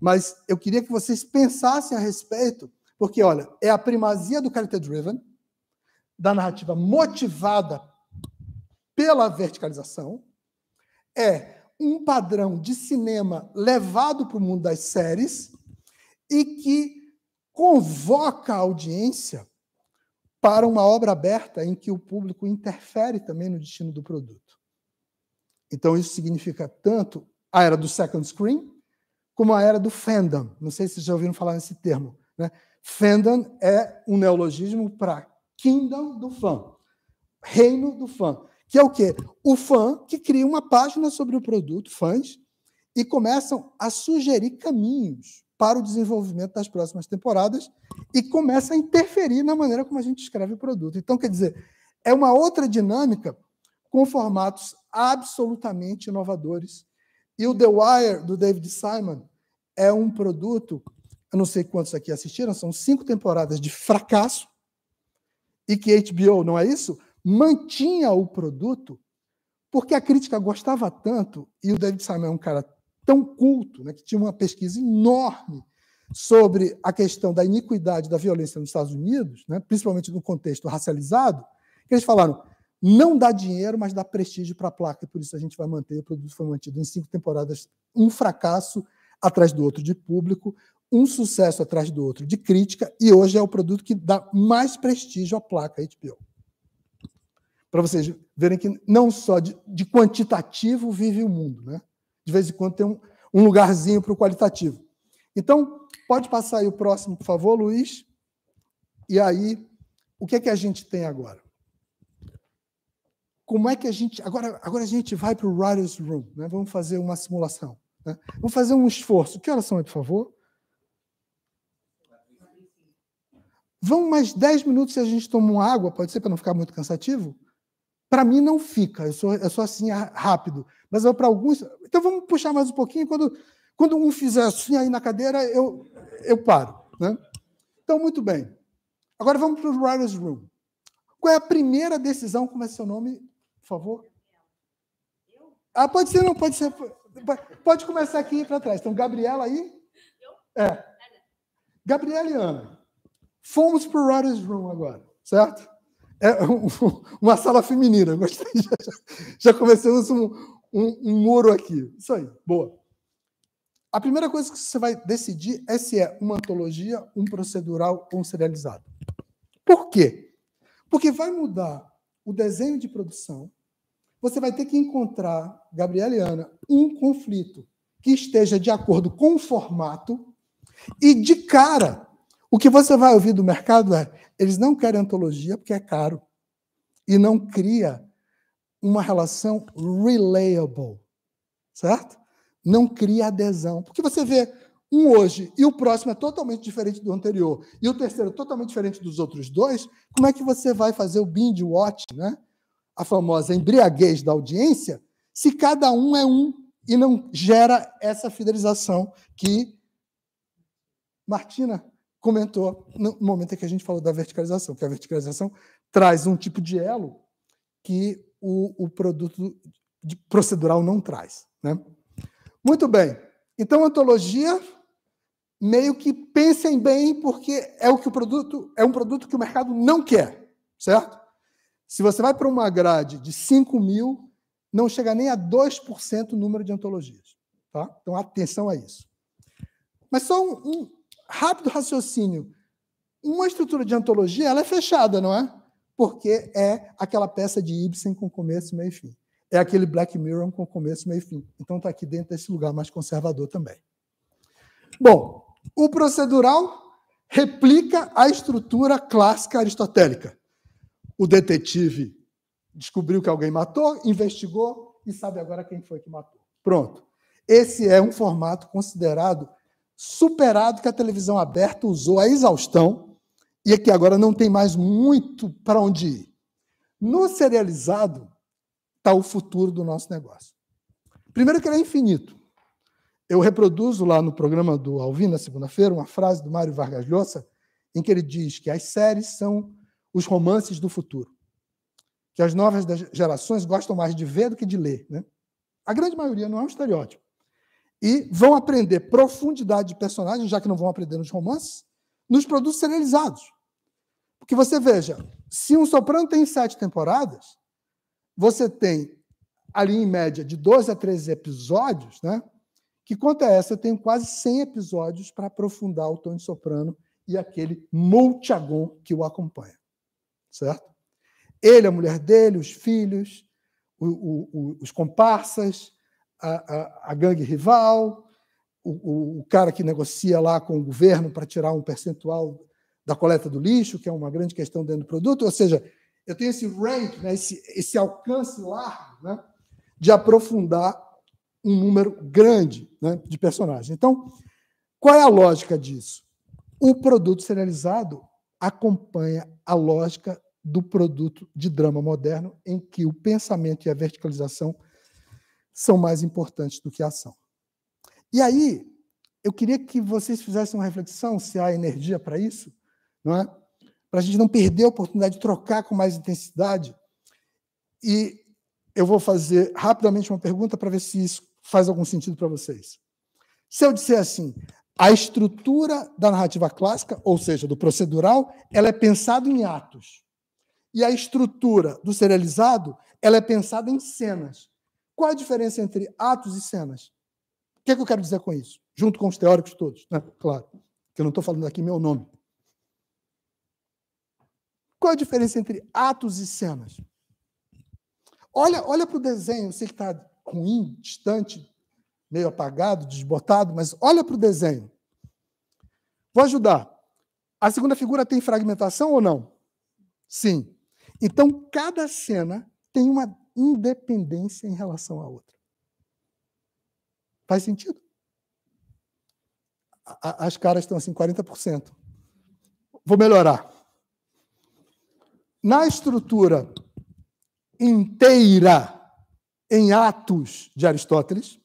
S2: Mas eu queria que vocês pensassem a respeito, porque, olha, é a primazia do character-driven, da narrativa motivada pela verticalização, é um padrão de cinema levado para o mundo das séries e que convoca a audiência para uma obra aberta em que o público interfere também no destino do produto. Então, isso significa tanto a era do second screen, como a era do fandom. Não sei se vocês já ouviram falar nesse termo. Né? Fandom é um neologismo para kingdom do fã, reino do fã, que é o quê? O fã que cria uma página sobre o produto, fãs, e começam a sugerir caminhos para o desenvolvimento das próximas temporadas e começa a interferir na maneira como a gente escreve o produto. Então, quer dizer, é uma outra dinâmica com formatos absolutamente inovadores. E o The Wire, do David Simon, é um produto, eu não sei quantos aqui assistiram, são cinco temporadas de fracasso, e que HBO, não é isso? Mantinha o produto porque a crítica gostava tanto, e o David Simon é um cara tão culto, né, que tinha uma pesquisa enorme sobre a questão da iniquidade da violência nos Estados Unidos, né, principalmente no contexto racializado, que eles falaram: não dá dinheiro, mas dá prestígio para a placa, e por isso a gente vai manter. O produto foi mantido em cinco temporadas, um fracasso atrás do outro de público, um sucesso atrás do outro de crítica, e hoje é o produto que dá mais prestígio à placa HBO. Para vocês verem que não só de, de quantitativo vive o mundo, né? de vez em quando tem um, um lugarzinho para o qualitativo. Então, pode passar aí o próximo, por favor, Luiz. E aí, o que é que a gente tem agora? Como é que a gente. Agora, agora a gente vai para o Writers Room, né? vamos fazer uma simulação. Né? Vamos fazer um esforço. Que horas são aí, por favor? Vão mais 10 minutos se a gente toma uma água, pode ser para não ficar muito cansativo? Para mim não fica, eu sou, eu sou assim rápido. Mas para alguns, então vamos puxar mais um pouquinho. Quando, quando um fizer assim aí na cadeira, eu, eu paro. Né? Então, muito bem. Agora vamos para o Writer's Room. Qual é a primeira decisão? Como é seu nome, por favor? Ah, pode ser, não, pode ser. Pode começar aqui para trás. Então, Gabriela aí. É. Gabriela e Ana. Fomos para o Writer's Room agora, certo? É uma sala feminina. Gostei. Já, já começamos um, um, um muro aqui. Isso aí, boa. A primeira coisa que você vai decidir é se é uma antologia, um procedural ou um serializado. Por quê? Porque vai mudar o desenho de produção. Você vai ter que encontrar, Gabriela e Ana, um conflito que esteja de acordo com o formato e de cara. O que você vai ouvir do mercado é: eles não querem antologia porque é caro e não cria uma relação reliable, certo? Não cria adesão. Porque você vê um hoje e o próximo é totalmente diferente do anterior, e o terceiro é totalmente diferente dos outros dois, como é que você vai fazer o binge watch, né? A famosa embriaguez da audiência, se cada um é um e não gera essa fidelização que Martina comentou no momento em que a gente falou da verticalização, que a verticalização traz um tipo de elo que o, o produto procedural não traz. Né? Muito bem. Então, antologia, meio que pensem bem, porque é o que o produto é um produto que o mercado não quer, certo? Se você vai para uma grade de 5 mil, não chega nem a 2% o número de antologias. Tá? Então, atenção a isso. Mas só um, um rápido raciocínio. Uma estrutura de antologia ela é fechada, não é? porque é aquela peça de Ibsen com começo, meio e fim. É aquele Black Mirror com começo, meio e fim. Então está aqui dentro desse lugar mais conservador também. Bom, o procedural replica a estrutura clássica aristotélica. O detetive descobriu que alguém matou, investigou e sabe agora quem foi que matou. Pronto. Esse é um formato considerado superado que a televisão aberta usou a exaustão e aqui agora não tem mais muito para onde ir. No serializado está o futuro do nosso negócio. Primeiro que ele é infinito. Eu reproduzo lá no programa do Alvin, na segunda-feira, uma frase do Mário Vargas Llosa, em que ele diz que as séries são os romances do futuro, que as novas gerações gostam mais de ver do que de ler. Né? A grande maioria não é um estereótipo. E vão aprender profundidade de personagens, já que não vão aprender nos romances, nos produtos serializados. Porque você veja, se um soprano tem sete temporadas, você tem ali em média de 12 a 13 episódios, né? Que conta essa, eu tenho quase 100 episódios para aprofundar o tom de soprano e aquele multiagon que o acompanha. Certo? Ele, a mulher dele, os filhos, o, o, o, os comparsas, a, a, a gangue rival, o, o cara que negocia lá com o governo para tirar um percentual da coleta do lixo, que é uma grande questão dentro do produto, ou seja, eu tenho esse rank, né, esse, esse alcance largo né, de aprofundar um número grande né, de personagens. Então, qual é a lógica disso? O produto serializado acompanha a lógica do produto de drama moderno, em que o pensamento e a verticalização são mais importantes do que a ação. E aí, eu queria que vocês fizessem uma reflexão, se há energia para isso, não é? para a gente não perder a oportunidade de trocar com mais intensidade. E eu vou fazer rapidamente uma pergunta para ver se isso faz algum sentido para vocês. Se eu disser assim, a estrutura da narrativa clássica, ou seja, do procedural, ela é pensada em atos. E a estrutura do serializado, ela é pensada em cenas. Qual a diferença entre atos e cenas? O que, é que eu quero dizer com isso? Junto com os teóricos todos, né? claro, que eu não estou falando aqui meu nome. Qual é a diferença entre atos e cenas? Olha, olha para o desenho, eu sei que está ruim, distante, meio apagado, desbotado, mas olha para o desenho. Vou ajudar. A segunda figura tem fragmentação ou não? Sim. Então, cada cena tem uma independência em relação à outra. Faz sentido? A, as caras estão assim, 40%. Vou melhorar. Na estrutura inteira em Atos de Aristóteles,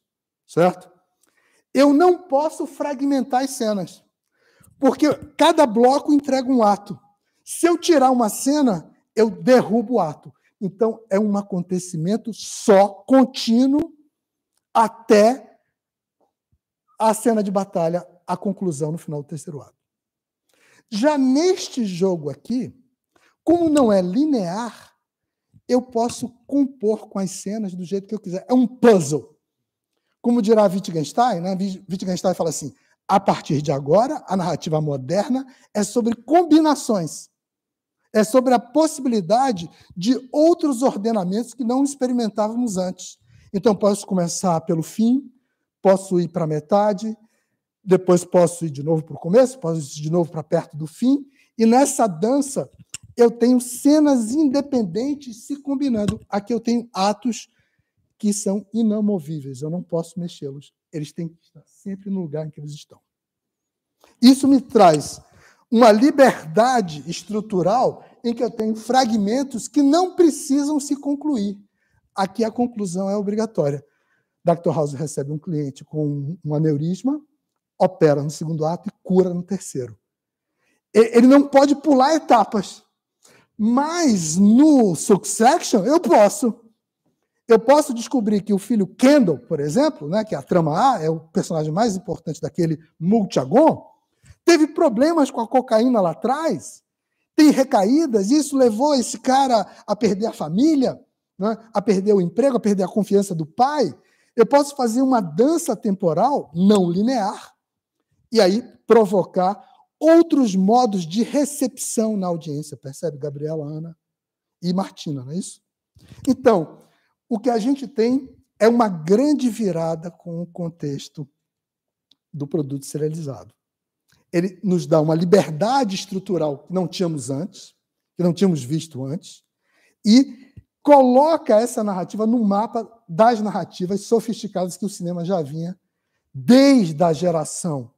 S2: certo? Eu não posso fragmentar as cenas, porque cada bloco entrega um ato. Se eu tirar uma cena, eu derrubo o ato. Então é um acontecimento só, contínuo, até a cena de batalha, a conclusão no final do terceiro ato. Já neste jogo aqui, como não é linear, eu posso compor com as cenas do jeito que eu quiser. É um puzzle. Como dirá Wittgenstein, né? Wittgenstein fala assim: a partir de agora, a narrativa moderna é sobre combinações. É sobre a possibilidade de outros ordenamentos que não experimentávamos antes. Então, posso começar pelo fim, posso ir para a metade, depois posso ir de novo para o começo, posso ir de novo para perto do fim. E nessa dança eu tenho cenas independentes se combinando. Aqui eu tenho atos que são inamovíveis, eu não posso mexê-los. Eles têm que estar sempre no lugar em que eles estão. Isso me traz uma liberdade estrutural em que eu tenho fragmentos que não precisam se concluir. Aqui a conclusão é obrigatória. Dr. House recebe um cliente com um aneurisma, opera no segundo ato e cura no terceiro. Ele não pode pular etapas. Mas no Succession eu posso. Eu posso descobrir que o filho Kendall, por exemplo, né, que é a trama A, é o personagem mais importante daquele multiagon, teve problemas com a cocaína lá atrás, tem recaídas, e isso levou esse cara a perder a família, né, a perder o emprego, a perder a confiança do pai. Eu posso fazer uma dança temporal não linear e aí provocar outros modos de recepção na audiência, percebe, Gabriela, Ana e Martina, não é isso? Então, o que a gente tem é uma grande virada com o contexto do produto serializado. Ele nos dá uma liberdade estrutural que não tínhamos antes, que não tínhamos visto antes, e coloca essa narrativa no mapa das narrativas sofisticadas que o cinema já vinha desde a geração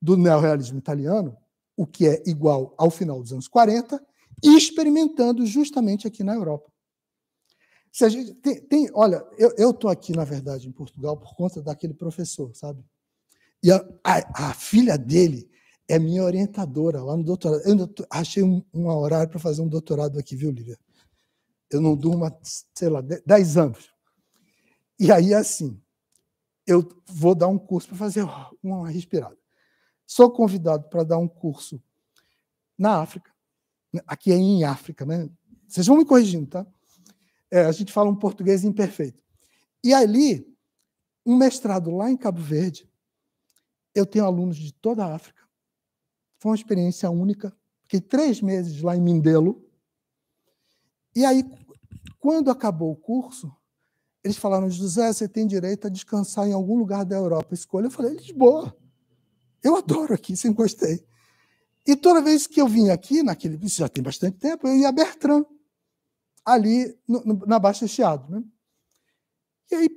S2: do neorrealismo italiano, o que é igual ao final dos anos 40, experimentando justamente aqui na Europa. Se a gente tem, tem olha, eu estou aqui, na verdade, em Portugal por conta daquele professor, sabe? E a, a, a filha dele é minha orientadora lá no doutorado. Eu tô, achei um, um horário para fazer um doutorado aqui, viu, Lívia? Eu não durmo, sei lá, 10 anos. E aí, assim, eu vou dar um curso para fazer uma respirada. Sou convidado para dar um curso na África. Né, aqui é em África, né? Vocês vão me corrigindo, tá? É, a gente fala um português imperfeito. E ali, um mestrado lá em Cabo Verde, eu tenho alunos de toda a África. Foi uma experiência única. Fiquei três meses lá em Mindelo. E aí, quando acabou o curso, eles falaram, José, você tem direito a descansar em algum lugar da Europa. Escolha. Eu falei, Lisboa. Eu adoro aqui, sempre gostei. E toda vez que eu vim aqui, naquele, isso já tem bastante tempo, eu ia a Bertrand, ali no, no, na Baixa Chiado. Né? E aí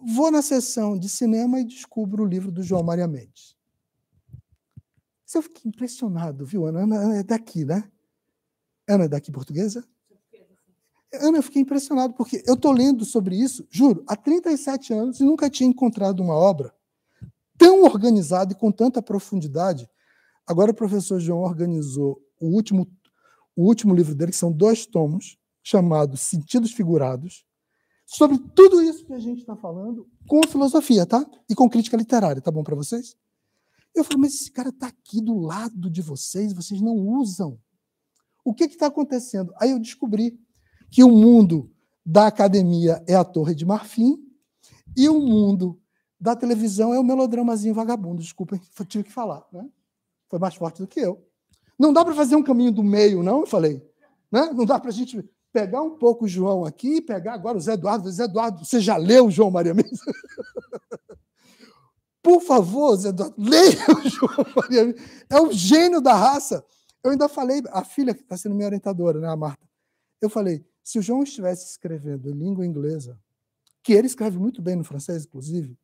S2: vou na sessão de cinema e descubro o livro do João Maria Mendes. Eu fiquei impressionado, viu, Ana? Ana, Ana é daqui, né? Ana é daqui portuguesa? Ana, eu fiquei impressionado, porque eu estou lendo sobre isso, juro, há 37 anos e nunca tinha encontrado uma obra tão organizada e com tanta profundidade. Agora o professor João organizou o último, o último livro dele, que são dois tomos, chamado Sentidos Figurados, sobre tudo isso que a gente está falando, com filosofia, tá? E com crítica literária, tá bom para vocês? Eu falei mas esse cara está aqui do lado de vocês, vocês não usam. O que está acontecendo? Aí eu descobri que o mundo da academia é a Torre de Marfim e o mundo da televisão é o melodramazinho vagabundo. Desculpem, tive que falar. Né? Foi mais forte do que eu. Não dá para fazer um caminho do meio, não, eu falei. Né? Não dá para a gente pegar um pouco o João aqui e pegar agora o Zé Eduardo. Zé Eduardo, você já leu o João Maria Mendes? Por favor, Zé Eduardo, leia o João Maria Mendes. É o gênio da raça. Eu ainda falei, a filha que está sendo minha orientadora, né, a Marta? Eu falei, se o João estivesse escrevendo em língua inglesa, que ele escreve muito bem no francês, inclusive,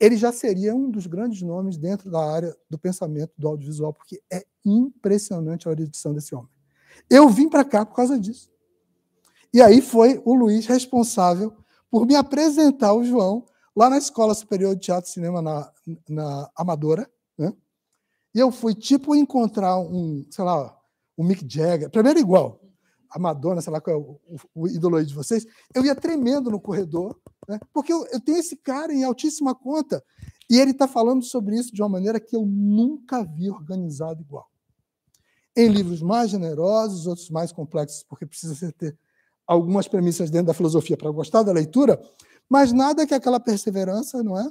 S2: ele já seria um dos grandes nomes dentro da área do pensamento do audiovisual, porque é impressionante a erudição desse homem. Eu vim para cá por causa disso. E aí foi o Luiz responsável por me apresentar o João lá na Escola Superior de Teatro e Cinema na, na Amadora. Né? E eu fui tipo encontrar um, sei lá, o um Mick Jagger. Primeiro igual a Madonna, sei lá qual é o, o, ídolo aí de vocês, eu ia tremendo no corredor, né? porque eu, eu tenho esse cara em altíssima conta e ele está falando sobre isso de uma maneira que eu nunca vi organizado igual. Em livros mais generosos, outros mais complexos, porque precisa ter algumas premissas dentro da filosofia para gostar da leitura, mas nada que aquela perseverança, não é?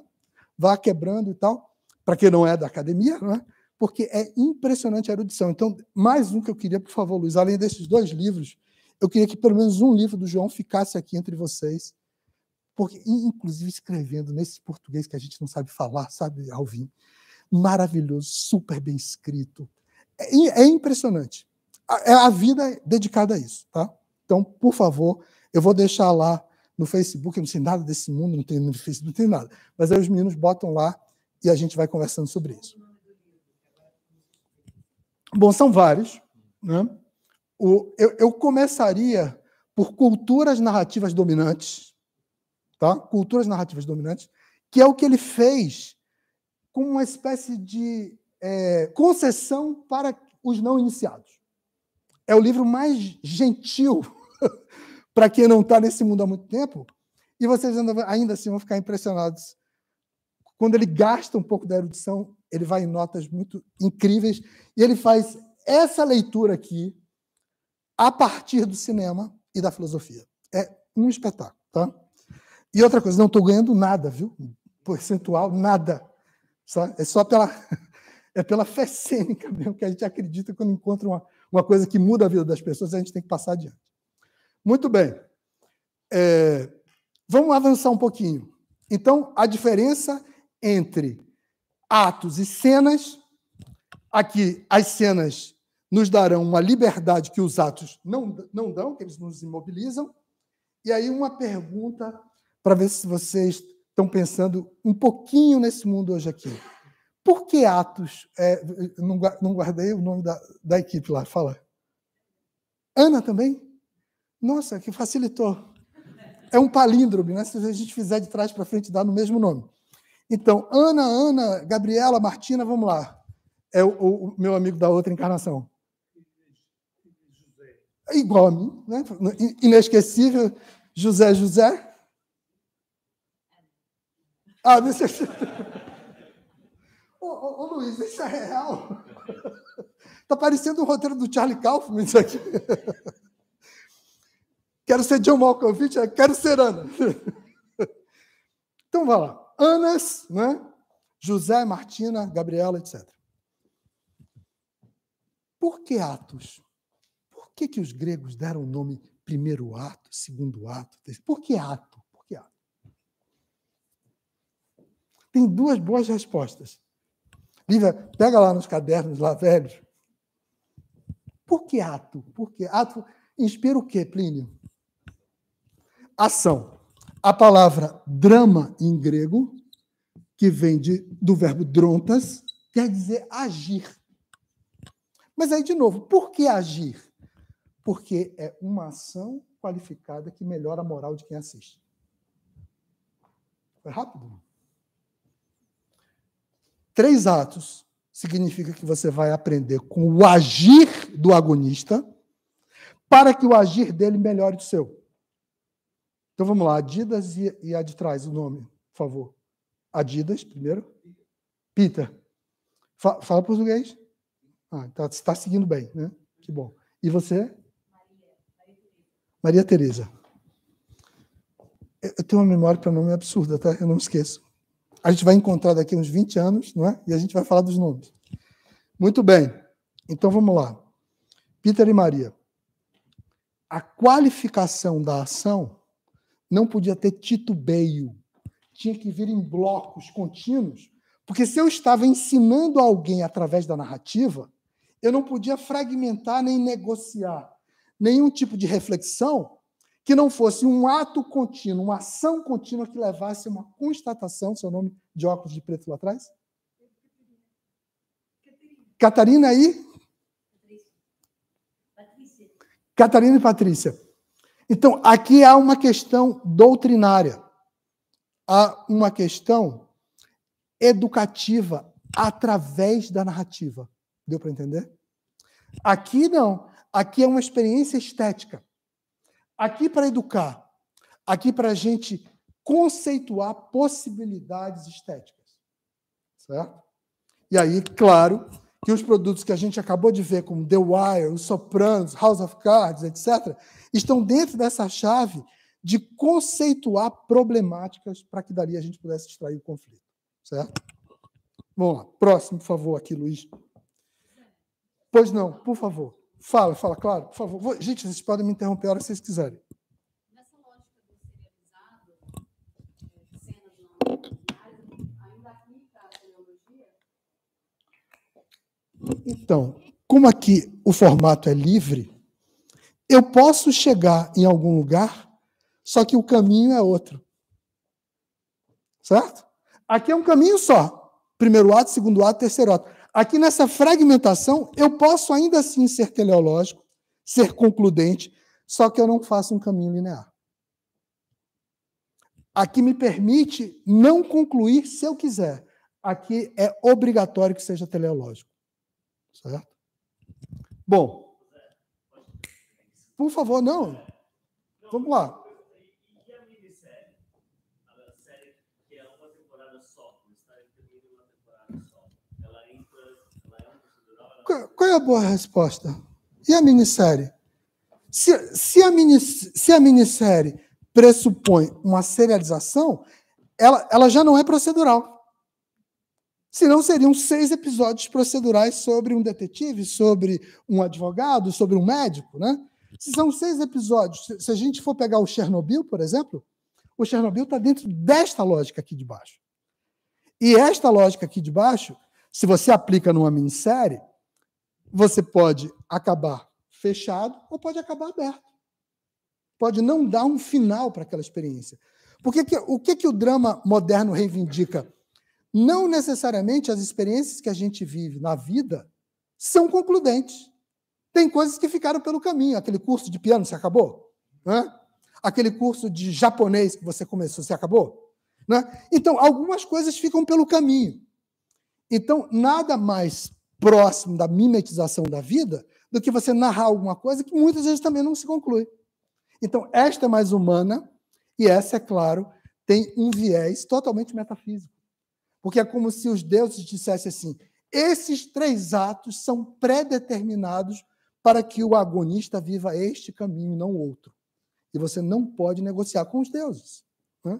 S2: Vá quebrando e tal, para quem não é da academia, não é? porque é impressionante a erudição. Então, mais um que eu queria, por favor, Luiz, além desses dois livros, eu queria que pelo menos um livro do João ficasse aqui entre vocês, porque inclusive escrevendo nesse português que a gente não sabe falar, sabe, Alvin? Maravilhoso, super bem escrito. É, é, é impressionante. É a, a vida é dedicada a isso, tá? Então, por favor, eu vou deixar lá no Facebook, eu não sei nada desse mundo, não tem no Facebook, não tem nada. Mas aí os meninos botam lá e a gente vai conversando sobre isso. Bom, são vários. Né? O, eu, eu começaria por culturas narrativas dominantes, tá? Culturas narrativas dominantes, que é o que ele fez com uma espécie de é, concessão para os não iniciados. É o livro mais gentil para quem não está nesse mundo há muito tempo, e vocês ainda, ainda assim vão ficar impressionados quando ele gasta um pouco da erudição ele vai em notas muito incríveis, e ele faz essa leitura aqui a partir do cinema e da filosofia. É um espetáculo, tá? E outra coisa, não estou ganhando nada, viu? Percentual, nada. É só pela, é pela fé cênica mesmo que a gente acredita quando encontra uma, uma coisa que muda a vida das pessoas, a gente tem que passar adiante. Muito bem. É, vamos avançar um pouquinho. Então, a diferença entre atos e cenas. Aqui, as cenas nos darão uma liberdade que os atos não, não dão, que eles nos imobilizam. E aí, uma pergunta para ver se vocês estão pensando um pouquinho nesse mundo hoje aqui. Por que Atos? É, não, guardei o nome da, da equipe lá, fala. Ana também? Nossa, que facilitou. É um palíndromo, né? Se a gente fizer de trás para frente, dá no mesmo nome. Então, Ana, Ana, Gabriela, Martina, vamos lá. É o, o meu amigo da outra encarnação. É igual a mim, né? Inesquecível. José, José. Ah, deixa eu... ô, ô, ô, Luiz, isso é real? Tá parecendo o roteiro do Charlie Kaufman isso aqui. quero ser John Malkovich, é, quero ser Ana. então, vai lá. Anas, né? José, Martina, Gabriela, etc. Por que Atos? Por que, que os gregos deram o nome primeiro ato, segundo ato? Terceiro? Por que ato? Por que ato? Tem duas boas respostas. Lívia, pega lá nos cadernos lá velhos. Por que ato? Por que ato inspira o quê, Plínio? Ação. A palavra drama em grego, que vem de, do verbo drontas, quer dizer agir. Mas aí, de novo, por que agir? Porque é uma ação qualificada que melhora a moral de quem assiste. Foi rápido? Três atos significa que você vai aprender com o agir do agonista para que o agir dele melhore o seu. Então vamos lá, Adidas e, e a de trás, o nome, por favor. Adidas, primeiro. Pita. Fa fala português. Ah, tá, está seguindo bem, né? Que bom. E você? Maria Tereza. Eu tenho uma memória para nome absurda, tá? Eu não me esqueço. A gente vai encontrar daqui uns 20 anos, não é? E a gente vai falar dos nomes. Muito bem. Então vamos lá. Peter e Maria. A qualificação da ação não podia ter titubeio. Tinha que vir em blocos contínuos, porque se eu estava ensinando alguém através da narrativa, eu não podia fragmentar nem negociar nenhum tipo de reflexão que não fosse um ato contínuo, uma ação contínua que levasse a uma constatação, seu nome de óculos de preto lá atrás? Catarina aí? Patrícia. Catarina e Patrícia. Então, aqui há uma questão doutrinária, há uma questão educativa através da narrativa. Deu para entender? Aqui não. Aqui é uma experiência estética. Aqui para educar. Aqui para a gente conceituar possibilidades estéticas. Certo? E aí, claro, que os produtos que a gente acabou de ver, como The Wire, Os Sopranos, House of Cards, etc., estão dentro dessa chave de conceituar problemáticas para que dali a gente pudesse extrair o conflito. Certo? Vamos lá. Próximo, por favor, aqui, Luiz. Pois não, por favor. Fala, fala, claro, por favor. Gente, vocês podem me interromper a hora que vocês quiserem. Então, como aqui o formato é livre, eu posso chegar em algum lugar, só que o caminho é outro. Certo? Aqui é um caminho só. Primeiro ato, segundo ato, terceiro ato. Aqui nessa fragmentação, eu posso ainda assim ser teleológico, ser concludente, só que eu não faço um caminho linear. Aqui me permite não concluir se eu quiser. Aqui é obrigatório que seja teleológico. Certo? Bom, por favor, não. Vamos lá. Qual é a boa resposta? E a minissérie? Se, se, a, mini, se a minissérie pressupõe uma serialização, ela, ela já não é procedural. Senão seriam seis episódios procedurais sobre um detetive, sobre um advogado, sobre um médico, né? Se são seis episódios, se a gente for pegar o Chernobyl, por exemplo, o Chernobyl está dentro desta lógica aqui de baixo. E esta lógica aqui de baixo, se você aplica numa minissérie, você pode acabar fechado ou pode acabar aberto. Pode não dar um final para aquela experiência. Porque que, o que, que o drama moderno reivindica? não necessariamente as experiências que a gente vive na vida são concludentes. Tem coisas que ficaram pelo caminho. Aquele curso de piano se acabou? Né? Aquele curso de japonês que você começou se acabou? Né? Então, algumas coisas ficam pelo caminho. Então, nada mais próximo da mimetização da vida do que você narrar alguma coisa que muitas vezes também não se conclui. Então, esta é mais humana e essa, é claro, tem um viés totalmente metafísico. Porque é como se os deuses dissessem assim: esses três atos são predeterminados para que o agonista viva este caminho, não outro. E você não pode negociar com os deuses. Né?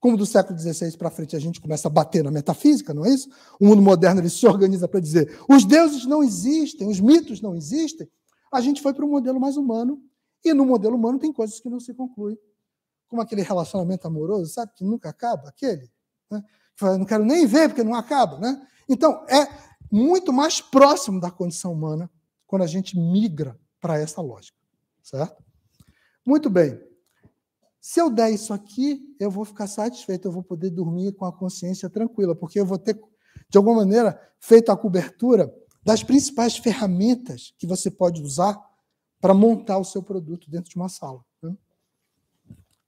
S2: Como do século XVI para frente a gente começa a bater na metafísica, não é isso? O mundo moderno ele se organiza para dizer: os deuses não existem, os mitos não existem. A gente foi para um modelo mais humano, e no modelo humano tem coisas que não se concluem. Como aquele relacionamento amoroso, sabe, que nunca acaba, aquele. Né? não quero nem ver porque não acaba, né? Então, é muito mais próximo da condição humana quando a gente migra para essa lógica, certo? Muito bem. Se eu der isso aqui, eu vou ficar satisfeito, eu vou poder dormir com a consciência tranquila, porque eu vou ter, de alguma maneira, feito a cobertura das principais ferramentas que você pode usar para montar o seu produto dentro de uma sala. Né?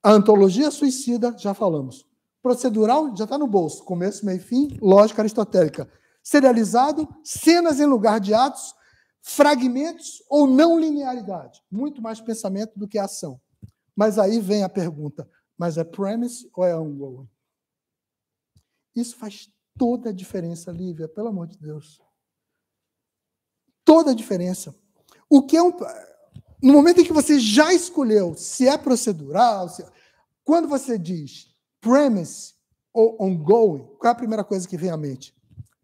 S2: A antologia suicida, já falamos. Procedural já está no bolso. Começo, meio fim, lógica aristotélica. Serializado, cenas em lugar de atos, fragmentos ou não linearidade. Muito mais pensamento do que ação. Mas aí vem a pergunta: mas é premise ou é ongoing? Isso faz toda a diferença, Lívia, pelo amor de Deus. Toda a diferença. O que é um. No momento em que você já escolheu se é procedural, se... É, quando você diz Premise ou ongoing, qual é a primeira coisa que vem à mente?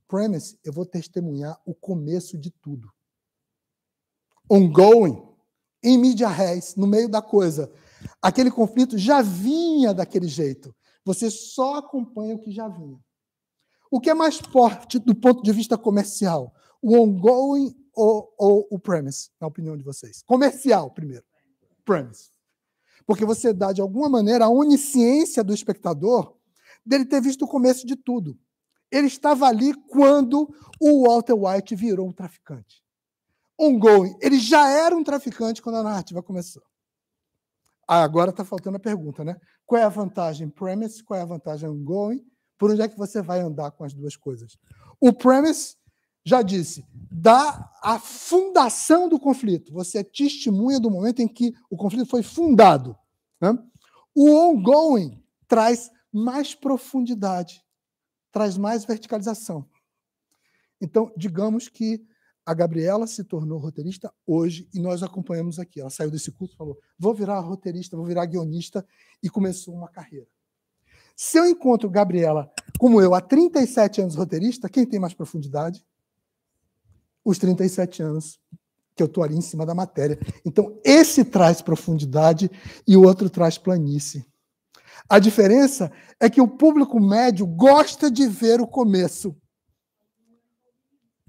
S2: Premise, eu vou testemunhar o começo de tudo. Ongoing, em mídia res, no meio da coisa. Aquele conflito já vinha daquele jeito. Você só acompanha o que já vinha. O que é mais forte do ponto de vista comercial? O ongoing ou, ou o premise, na opinião de vocês? Comercial, primeiro. Premise. Porque você dá, de alguma maneira, a onisciência do espectador dele ter visto o começo de tudo. Ele estava ali quando o Walter White virou um traficante. Ongoing. Ele já era um traficante quando a narrativa começou. Ah, agora está faltando a pergunta, né? Qual é a vantagem premise? Qual é a vantagem ongoing? Por onde é que você vai andar com as duas coisas? O premise já disse, da a fundação do conflito. Você é testemunha do momento em que o conflito foi fundado. Né? O ongoing traz mais profundidade, traz mais verticalização. Então, digamos que a Gabriela se tornou roteirista hoje e nós acompanhamos aqui. Ela saiu desse curso e falou: vou virar roteirista, vou virar guionista e começou uma carreira. Se eu encontro Gabriela, como eu, há 37 anos roteirista, quem tem mais profundidade? os 37 anos que eu estou ali em cima da matéria. Então, esse traz profundidade e o outro traz planície. A diferença é que o público médio gosta de ver o começo.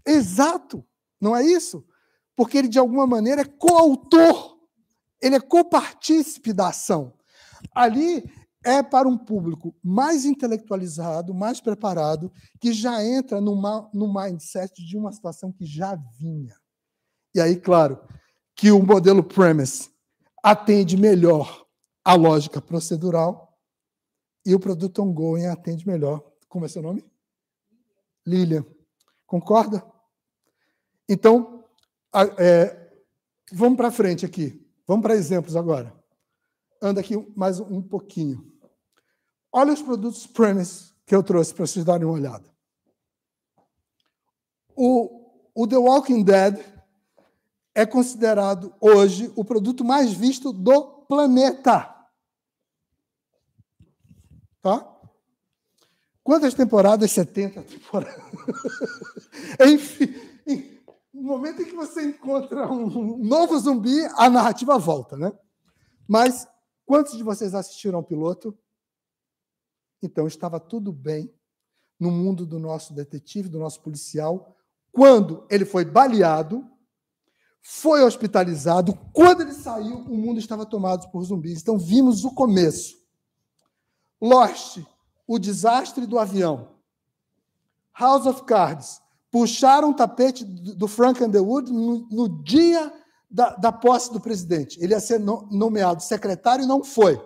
S2: Exato, não é isso? Porque ele, de alguma maneira, é coautor, ele é copartícipe da ação. Ali é para um público mais intelectualizado, mais preparado, que já entra numa, no mindset de uma situação que já vinha. E aí, claro, que o modelo premise atende melhor a lógica procedural e o produto ongoing atende melhor. Como é seu nome? Lilian. Concorda? Então, é, vamos para frente aqui. Vamos para exemplos agora. Anda aqui mais um pouquinho. Olha os produtos Premise que eu trouxe para vocês darem uma olhada. O, o The Walking Dead é considerado hoje o produto mais visto do planeta. Tá? Quantas temporadas? 70 temporadas. Enfim, no momento em que você encontra um novo zumbi, a narrativa volta, né? Mas quantos de vocês assistiram ao piloto? Então estava tudo bem no mundo do nosso detetive, do nosso policial, quando ele foi baleado, foi hospitalizado, quando ele saiu, o mundo estava tomado por zumbis. Então vimos o começo. Lost, o desastre do avião. House of Cards, puxaram o tapete do Frank Underwood no, no dia da, da, posse do presidente. Ele ia ser nomeado secretário e não foi.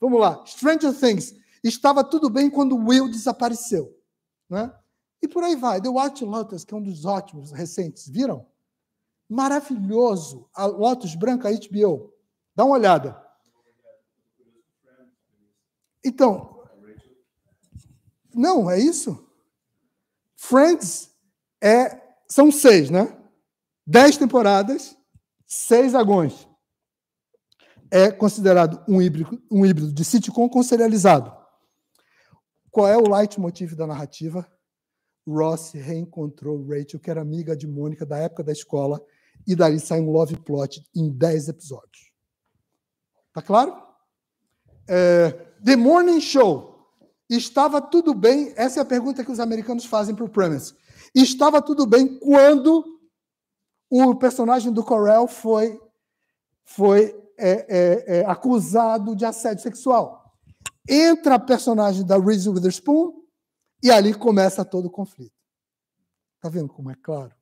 S2: Vamos lá. Stranger Things, Estava tudo bem quando Will desapareceu. Né? E por aí vai. The White Lotus, que é um dos ótimos recentes, viram? Maravilhoso. A Lotus Branca HBO. Dá uma olhada. Então. Não, é isso? Friends é, são seis, né? Dez temporadas, seis agões. É considerado um híbrido, um híbrido de sitcom com serializado. Qual é o leitmotiv da narrativa? Ross reencontrou Rachel, que era amiga de Mônica da época da escola, e dali sai um love plot em 10 episódios. Tá claro? É, The Morning Show. Estava tudo bem? Essa é a pergunta que os americanos fazem para o Premise. Estava tudo bem quando o personagem do Corel foi, foi é, é, é acusado de assédio sexual entra a personagem da Reese Witherspoon e ali começa todo o conflito. Tá vendo como é claro?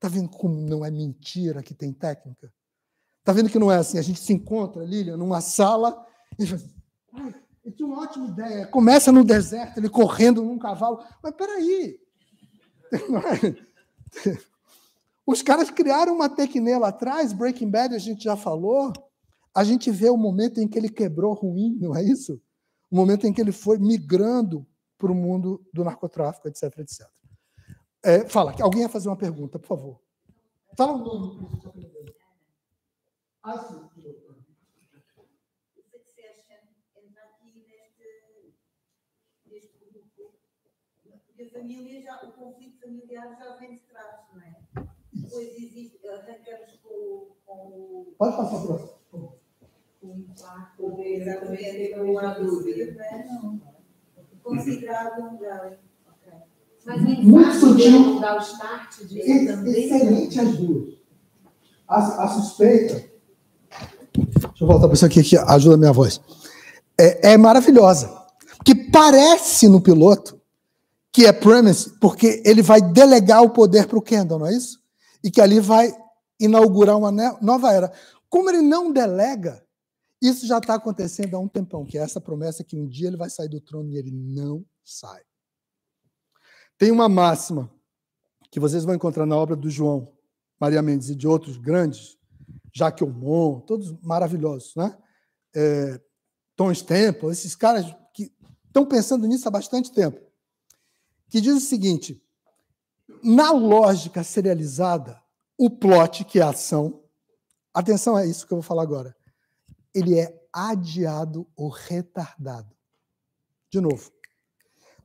S2: Tá vendo como não é mentira que tem técnica? Tá vendo que não é assim? A gente se encontra, Lilian, numa sala e fala, ah, eu tinha uma ótima ideia. Começa no deserto, ele correndo num cavalo. Mas peraí! Os caras criaram uma tecne lá atrás, Breaking Bad a gente já falou. A gente vê o momento em que ele quebrou ruim, não é isso? o momento em que ele foi migrando para o mundo do narcotráfico, etc, etc. É, fala, alguém ia fazer uma pergunta, por favor. Fala o nome ah, que você aprendeu. Ah, sim. Porque família já, o conflito familiar já vem de trás, não é? Depois existe, arrancamos com, com o. Pode passar a próxima uma dúvida. Né? Considerado
S1: um grau. Mas é muito sutil. Dar o
S2: start disso Excelente as duas. A, a, suspeita. Deixa eu voltar para isso aqui que ajuda a minha voz. É, é maravilhosa. Porque parece no piloto que é premise, porque ele vai delegar o poder para o Kendall, não é isso? E que ali vai inaugurar uma nova era. Como ele não delega, isso já está acontecendo há um tempão, que é essa promessa que um dia ele vai sair do trono e ele não sai. Tem uma máxima que vocês vão encontrar na obra do João, Maria Mendes e de outros grandes, Jacques Aumont, todos maravilhosos, né? É, Tom Stemple, esses caras que estão pensando nisso há bastante tempo, que diz o seguinte: na lógica serializada, o plot, que é a ação, atenção a isso que eu vou falar agora, ele é adiado ou retardado. De novo,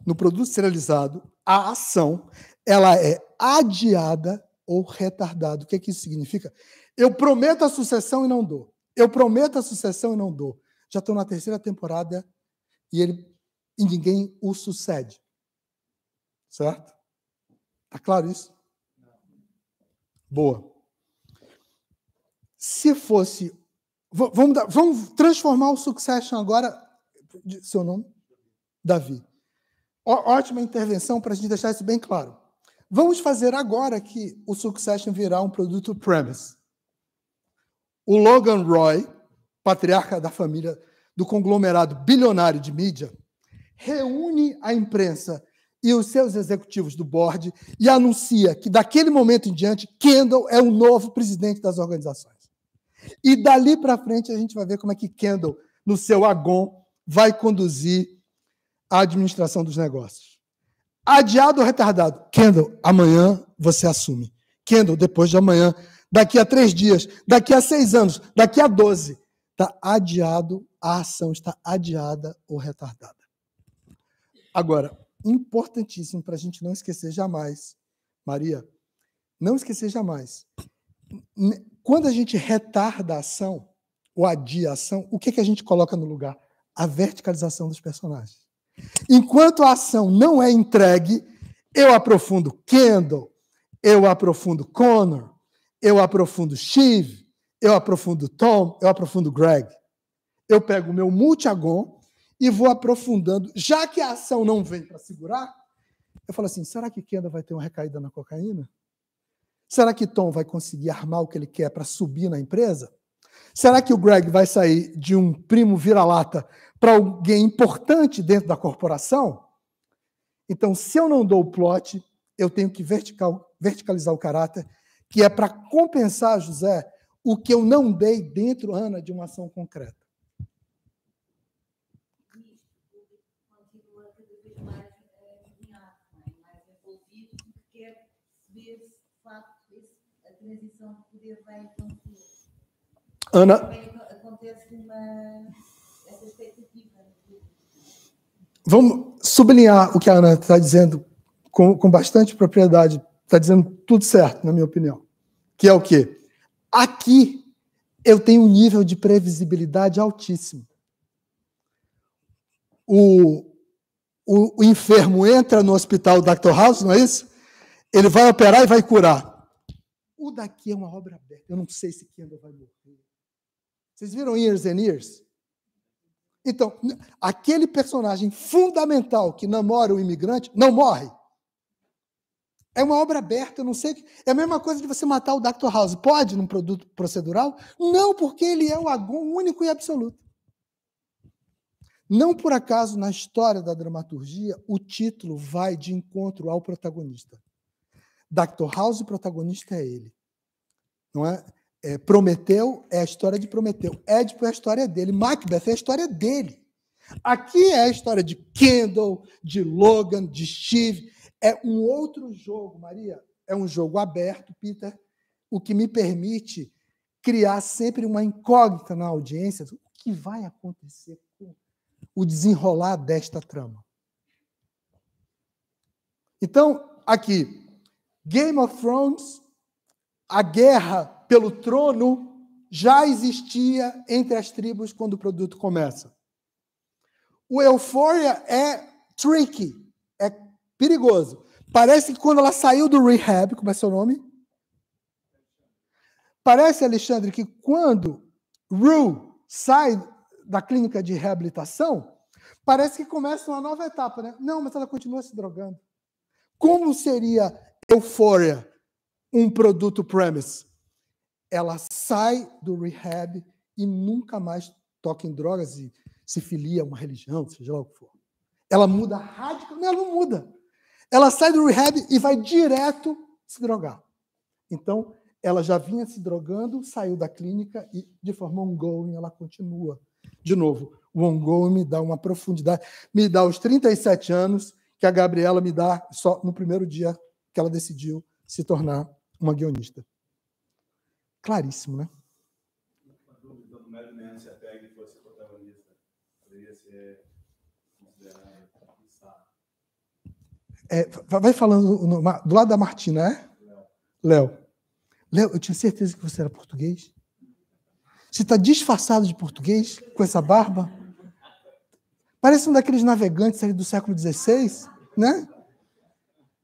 S2: no produto serializado, a ação ela é adiada ou retardada. O que, é que isso significa? Eu prometo a sucessão e não dou. Eu prometo a sucessão e não dou. Já estou na terceira temporada e ele e ninguém o sucede. Certo? Tá claro isso? Boa. Se fosse Vamos, dar, vamos transformar o Succession agora. Seu nome? Davi. Ó, ótima intervenção para a gente deixar isso bem claro. Vamos fazer agora que o Succession virá um produto premise. O Logan Roy, patriarca da família do conglomerado bilionário de mídia, reúne a imprensa e os seus executivos do board e anuncia que, daquele momento em diante, Kendall é o novo presidente das organizações. E dali para frente a gente vai ver como é que Kendall, no seu agon, vai conduzir a administração dos negócios. Adiado ou retardado? Kendall, amanhã você assume. Kendall, depois de amanhã, daqui a três dias, daqui a seis anos, daqui a doze. Está adiado, a ação está adiada ou retardada. Agora, importantíssimo para a gente não esquecer jamais, Maria, não esquecer jamais quando a gente retarda a ação, ou adia a ação, o que, que a gente coloca no lugar? A verticalização dos personagens. Enquanto a ação não é entregue, eu aprofundo Kendall, eu aprofundo Connor, eu aprofundo Shiv, eu aprofundo Tom, eu aprofundo Greg. Eu pego o meu multiagon e vou aprofundando. Já que a ação não vem para segurar, eu falo assim: será que Kendall vai ter uma recaída na cocaína? Será que Tom vai conseguir armar o que ele quer para subir na empresa? Será que o Greg vai sair de um primo vira-lata para alguém importante dentro da corporação? Então, se eu não dou o plot, eu tenho que vertical, verticalizar o caráter, que é para compensar, José, o que eu não dei dentro, Ana, de uma ação concreta. transição de poder vai acontecer? Ana. Acontece uma essa expectativa. É? Vamos sublinhar o que a Ana está dizendo com, com bastante propriedade. Está dizendo tudo certo, na minha opinião. Que é o quê? Aqui eu tenho um nível de previsibilidade altíssimo. O, o, o enfermo entra no hospital Dr. House, não é isso? Ele vai operar e vai curar o daqui é uma obra aberta. Eu não sei se Kendall vai morrer. Vocês viram Years and Years? Então, aquele personagem fundamental que namora o imigrante não morre. É uma obra aberta, eu não sei. É a mesma coisa de você matar o Dr. House. Pode num produto procedural? Não, porque ele é o agon único e absoluto. Não por acaso, na história da dramaturgia, o título vai de encontro ao protagonista. Dr. House, o protagonista é ele. Não é? é? Prometeu é a história de Prometeu. Édipo é a história dele. Macbeth é a história dele. Aqui é a história de Kendall, de Logan, de Steve. É um outro jogo, Maria. É um jogo aberto, Peter, o que me permite criar sempre uma incógnita na audiência. O que vai acontecer com o desenrolar desta trama? Então, aqui, Game of Thrones, a guerra pelo trono, já existia entre as tribos quando o produto começa. O Euphoria é tricky, é perigoso. Parece que quando ela saiu do rehab, como é seu nome? Parece, Alexandre, que quando Rue sai da clínica de reabilitação, parece que começa uma nova etapa, né? Não, mas ela continua se drogando. Como seria Euforia, um produto premise. Ela sai do rehab e nunca mais toca em drogas e se filia a uma religião, seja lá o que for. Ela muda radicalmente, ela não muda. Ela sai do rehab e vai direto se drogar. Então, ela já vinha se drogando, saiu da clínica e, de forma ongoing, ela continua. De novo, o ongoing me dá uma profundidade, me dá os 37 anos que a Gabriela me dá só no primeiro dia que ela decidiu se tornar uma guionista. Claríssimo, né? É, vai falando do lado da Martina, é? Léo. Léo, eu tinha certeza que você era português. Você está disfarçado de português com essa barba? Parece um daqueles navegantes ali do século XVI, né?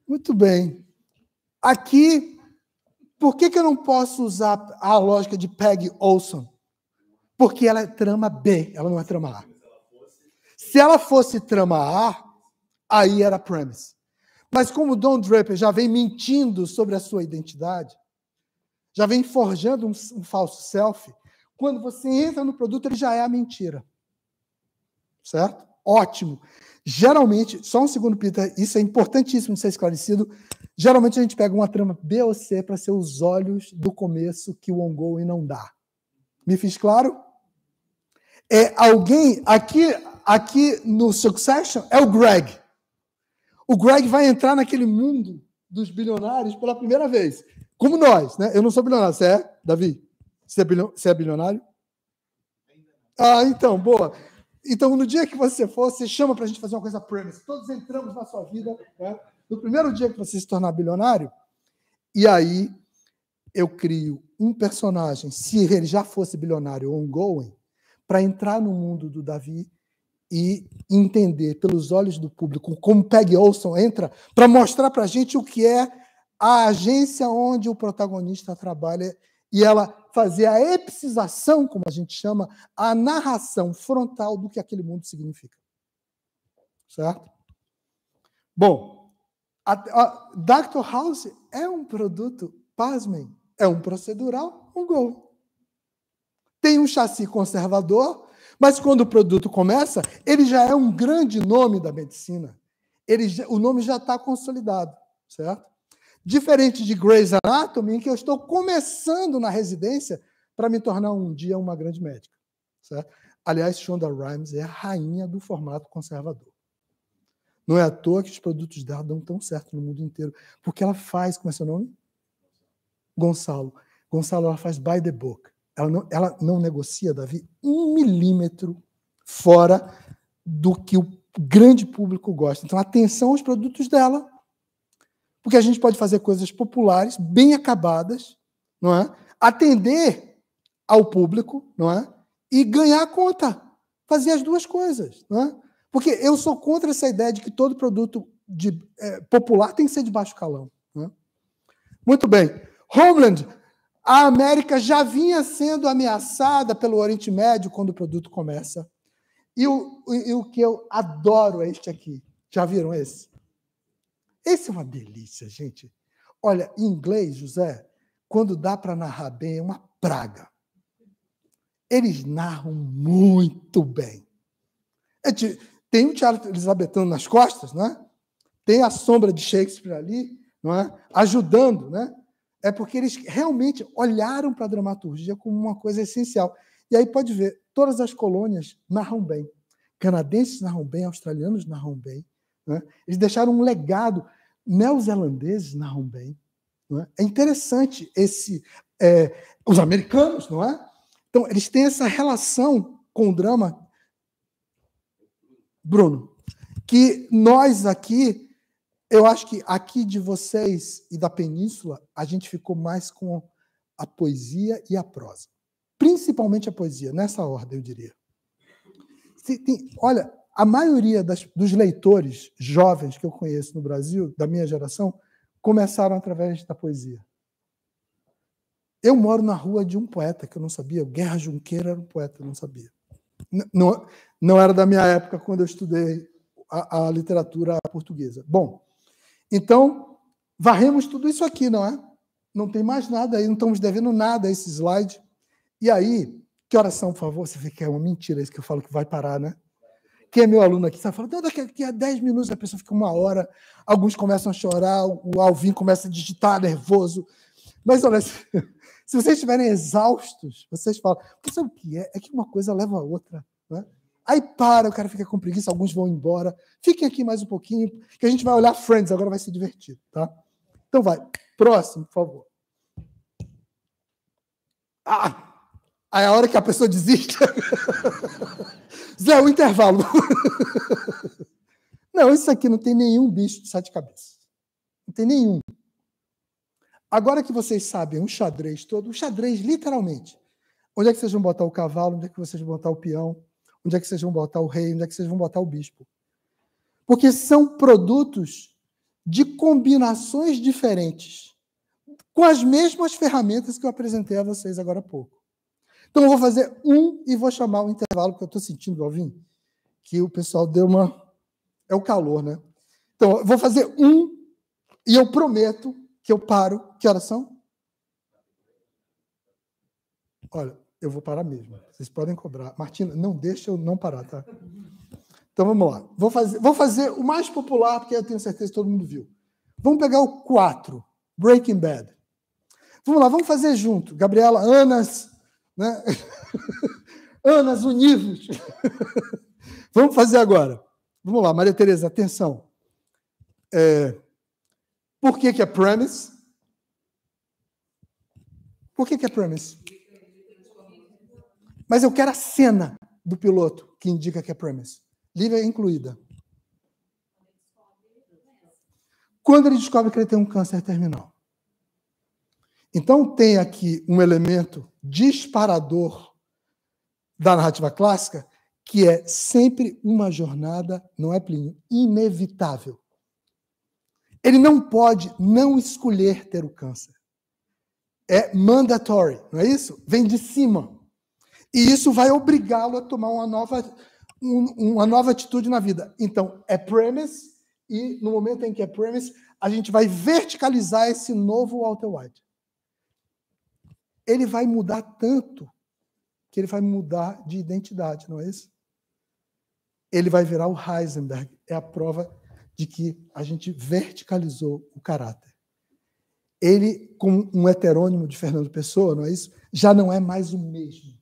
S2: Muito bem. Aqui, por que, que eu não posso usar a lógica de Peg Olson? Porque ela é trama B, ela não é trama A. Se ela fosse trama A, aí era premise. Mas como Don Draper já vem mentindo sobre a sua identidade, já vem forjando um, um falso selfie, quando você entra no produto, ele já é a mentira. Certo? Ótimo. Geralmente, só um segundo, Peter, isso é importantíssimo de ser esclarecido. Geralmente a gente pega uma trama B ou C para ser os olhos do começo que o ongoing não dá. Me fiz claro? É alguém aqui, aqui no Succession é o Greg. O Greg vai entrar naquele mundo dos bilionários pela primeira vez. Como nós, né? Eu não sou bilionário. Você é, Davi? Você é, é bilionário? Ah, então, boa. Então, no dia que você for, você chama para a gente fazer uma coisa premise. Todos entramos na sua vida, né? no primeiro dia que você se tornar bilionário. E aí eu crio um personagem, se ele já fosse bilionário ongoing, para entrar no mundo do Davi e entender pelos olhos do público como Peg Olson entra para mostrar para a gente o que é a agência onde o protagonista trabalha e ela fazer a epicização, como a gente chama, a narração frontal do que aquele mundo significa. Certo? Bom, a, a Dr. House é um produto, pasmem, é um procedural, um gol. Tem um chassi conservador, mas quando o produto começa, ele já é um grande nome da medicina. Ele, o nome já está consolidado, certo? Diferente de Grey's Anatomy, em que eu estou começando na residência para me tornar um dia uma grande médica. Certo? Aliás, Shonda Rhimes é a rainha do formato conservador. Não é à toa que os produtos dela dão tão certo no mundo inteiro, porque ela faz, como é seu nome? Gonçalo. Gonçalo, ela faz by the book. Ela não, ela não negocia, Davi, um milímetro fora do que o grande público gosta. Então, atenção aos produtos dela, porque a gente pode fazer coisas populares, bem acabadas, não é? Atender ao público, não é? E ganhar a conta. Fazer as duas coisas, não é? Porque eu sou contra essa ideia de que todo produto de, é, popular tem que ser de baixo calão. Né? Muito bem. Homeland, a América já vinha sendo ameaçada pelo Oriente Médio quando o produto começa. E o, e, e o que eu adoro é este aqui. Já viram esse? Esse é uma delícia, gente. Olha, em inglês, José, quando dá para narrar bem, é uma praga. Eles narram muito bem. É de, tem o teatro elisabetano nas costas, não é? tem a sombra de Shakespeare ali, não é? ajudando, né? é porque eles realmente olharam para a dramaturgia como uma coisa essencial. E aí pode ver, todas as colônias narram bem. Canadenses narram bem, australianos narram bem, né? Eles deixaram um legado. Neozelandeses narram bem. é? é interessante esse. É, os americanos, não é? Então, eles têm essa relação com o drama, Bruno, que nós aqui, eu acho que aqui de vocês e da península, a gente ficou mais com a poesia e a prosa. Principalmente a poesia, nessa ordem, eu diria. Tem, olha, a maioria das, dos leitores jovens que eu conheço no Brasil, da minha geração, começaram através da poesia. Eu moro na rua de um poeta que eu não sabia, Guerra Junqueira era um poeta, eu não sabia. Não, não era da minha época quando eu estudei a, a literatura portuguesa. Bom, então, varremos tudo isso aqui, não é? Não tem mais nada aí, não estamos devendo nada a esse slide. E aí, que oração, por favor? Você vê que é uma mentira isso que eu falo que vai parar, né? quem é meu aluno aqui sabe, falando? não, daqui a 10 minutos a pessoa fica uma hora, alguns começam a chorar, o Alvin começa a digitar nervoso. Mas olha, se, se vocês estiverem exaustos, vocês falam, sabe o que é? É que uma coisa leva a outra. Né? Aí para, o cara fica com preguiça, alguns vão embora. Fiquem aqui mais um pouquinho, que a gente vai olhar Friends, agora vai se divertir, tá? Então vai. Próximo, por favor. Ah! Aí é a hora que a pessoa desiste. Zé, o intervalo. não, isso aqui não tem nenhum bicho de sete cabeças. Não tem nenhum. Agora que vocês sabem um xadrez todo, um xadrez literalmente. Onde é que vocês vão botar o cavalo? Onde é que vocês vão botar o peão? Onde é que vocês vão botar o rei? Onde é que vocês vão botar o bispo? Porque são produtos de combinações diferentes, com as mesmas ferramentas que eu apresentei a vocês agora há pouco. Então eu vou fazer um e vou chamar o intervalo, porque eu estou sentindo, Alvin, que o pessoal deu uma. É o calor, né? Então, eu vou fazer um e eu prometo que eu paro. Que horas são? Olha, eu vou parar mesmo. Vocês podem cobrar. Martina, não deixa eu não parar, tá? Então vamos lá. Vou fazer, vou fazer o mais popular, porque eu tenho certeza que todo mundo viu. Vamos pegar o 4, Breaking Bad. Vamos lá, vamos fazer junto. Gabriela, Anas, né? Anas Univos. Vamos fazer agora. Vamos lá, Maria Tereza, atenção. É, por que, que é premise? Por que, que é premise? Mas eu quero a cena do piloto que indica que é premise. Lívia é incluída. Quando ele descobre que ele tem um câncer terminal. Então, tem aqui um elemento disparador da narrativa clássica, que é sempre uma jornada, não é Plínio, inevitável. Ele não pode não escolher ter o câncer. É mandatory, não é isso? Vem de cima. E isso vai obrigá-lo a tomar uma nova, um, uma nova atitude na vida. Então, é premise, e no momento em que é premise, a gente vai verticalizar esse novo Walter White ele vai mudar tanto que ele vai mudar de identidade, não é isso? Ele vai virar o Heisenberg. É a prova de que a gente verticalizou o caráter. Ele, com um heterônimo de Fernando Pessoa, não é isso? Já não é mais o mesmo.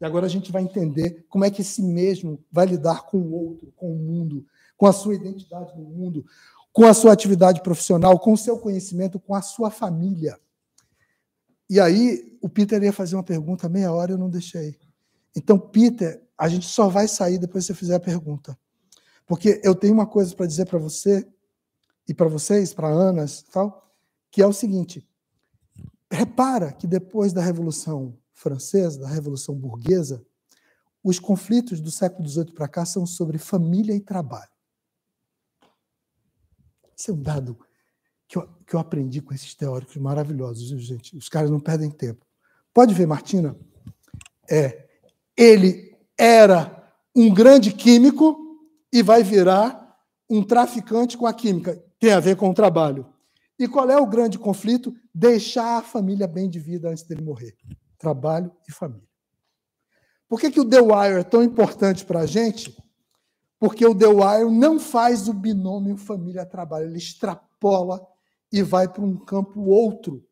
S2: E agora a gente vai entender como é que esse mesmo vai lidar com o outro, com o mundo, com a sua identidade no mundo, com a sua atividade profissional, com o seu conhecimento, com a sua família. E aí o Peter ia fazer uma pergunta meia hora e eu não deixei. Então, Peter, a gente só vai sair depois que você fizer a pergunta. Porque eu tenho uma coisa para dizer para você e para vocês, para Anas e tal, que é o seguinte: repara que depois da Revolução Francesa, da Revolução Burguesa, os conflitos do século XVIII para cá são sobre família e trabalho. Isso é um dado que eu, que eu aprendi com esses teóricos maravilhosos, gente? Os caras não perdem tempo. Pode ver, Martina? É, ele era um grande químico e vai virar um traficante com a química. Tem a ver com o trabalho. E qual é o grande conflito? Deixar a família bem de vida antes dele morrer. Trabalho e família. Por que, que o The Wire é tão importante para a gente? Porque o The Wire não faz o binômio família-trabalho, ele extrapola e vai para um campo outro,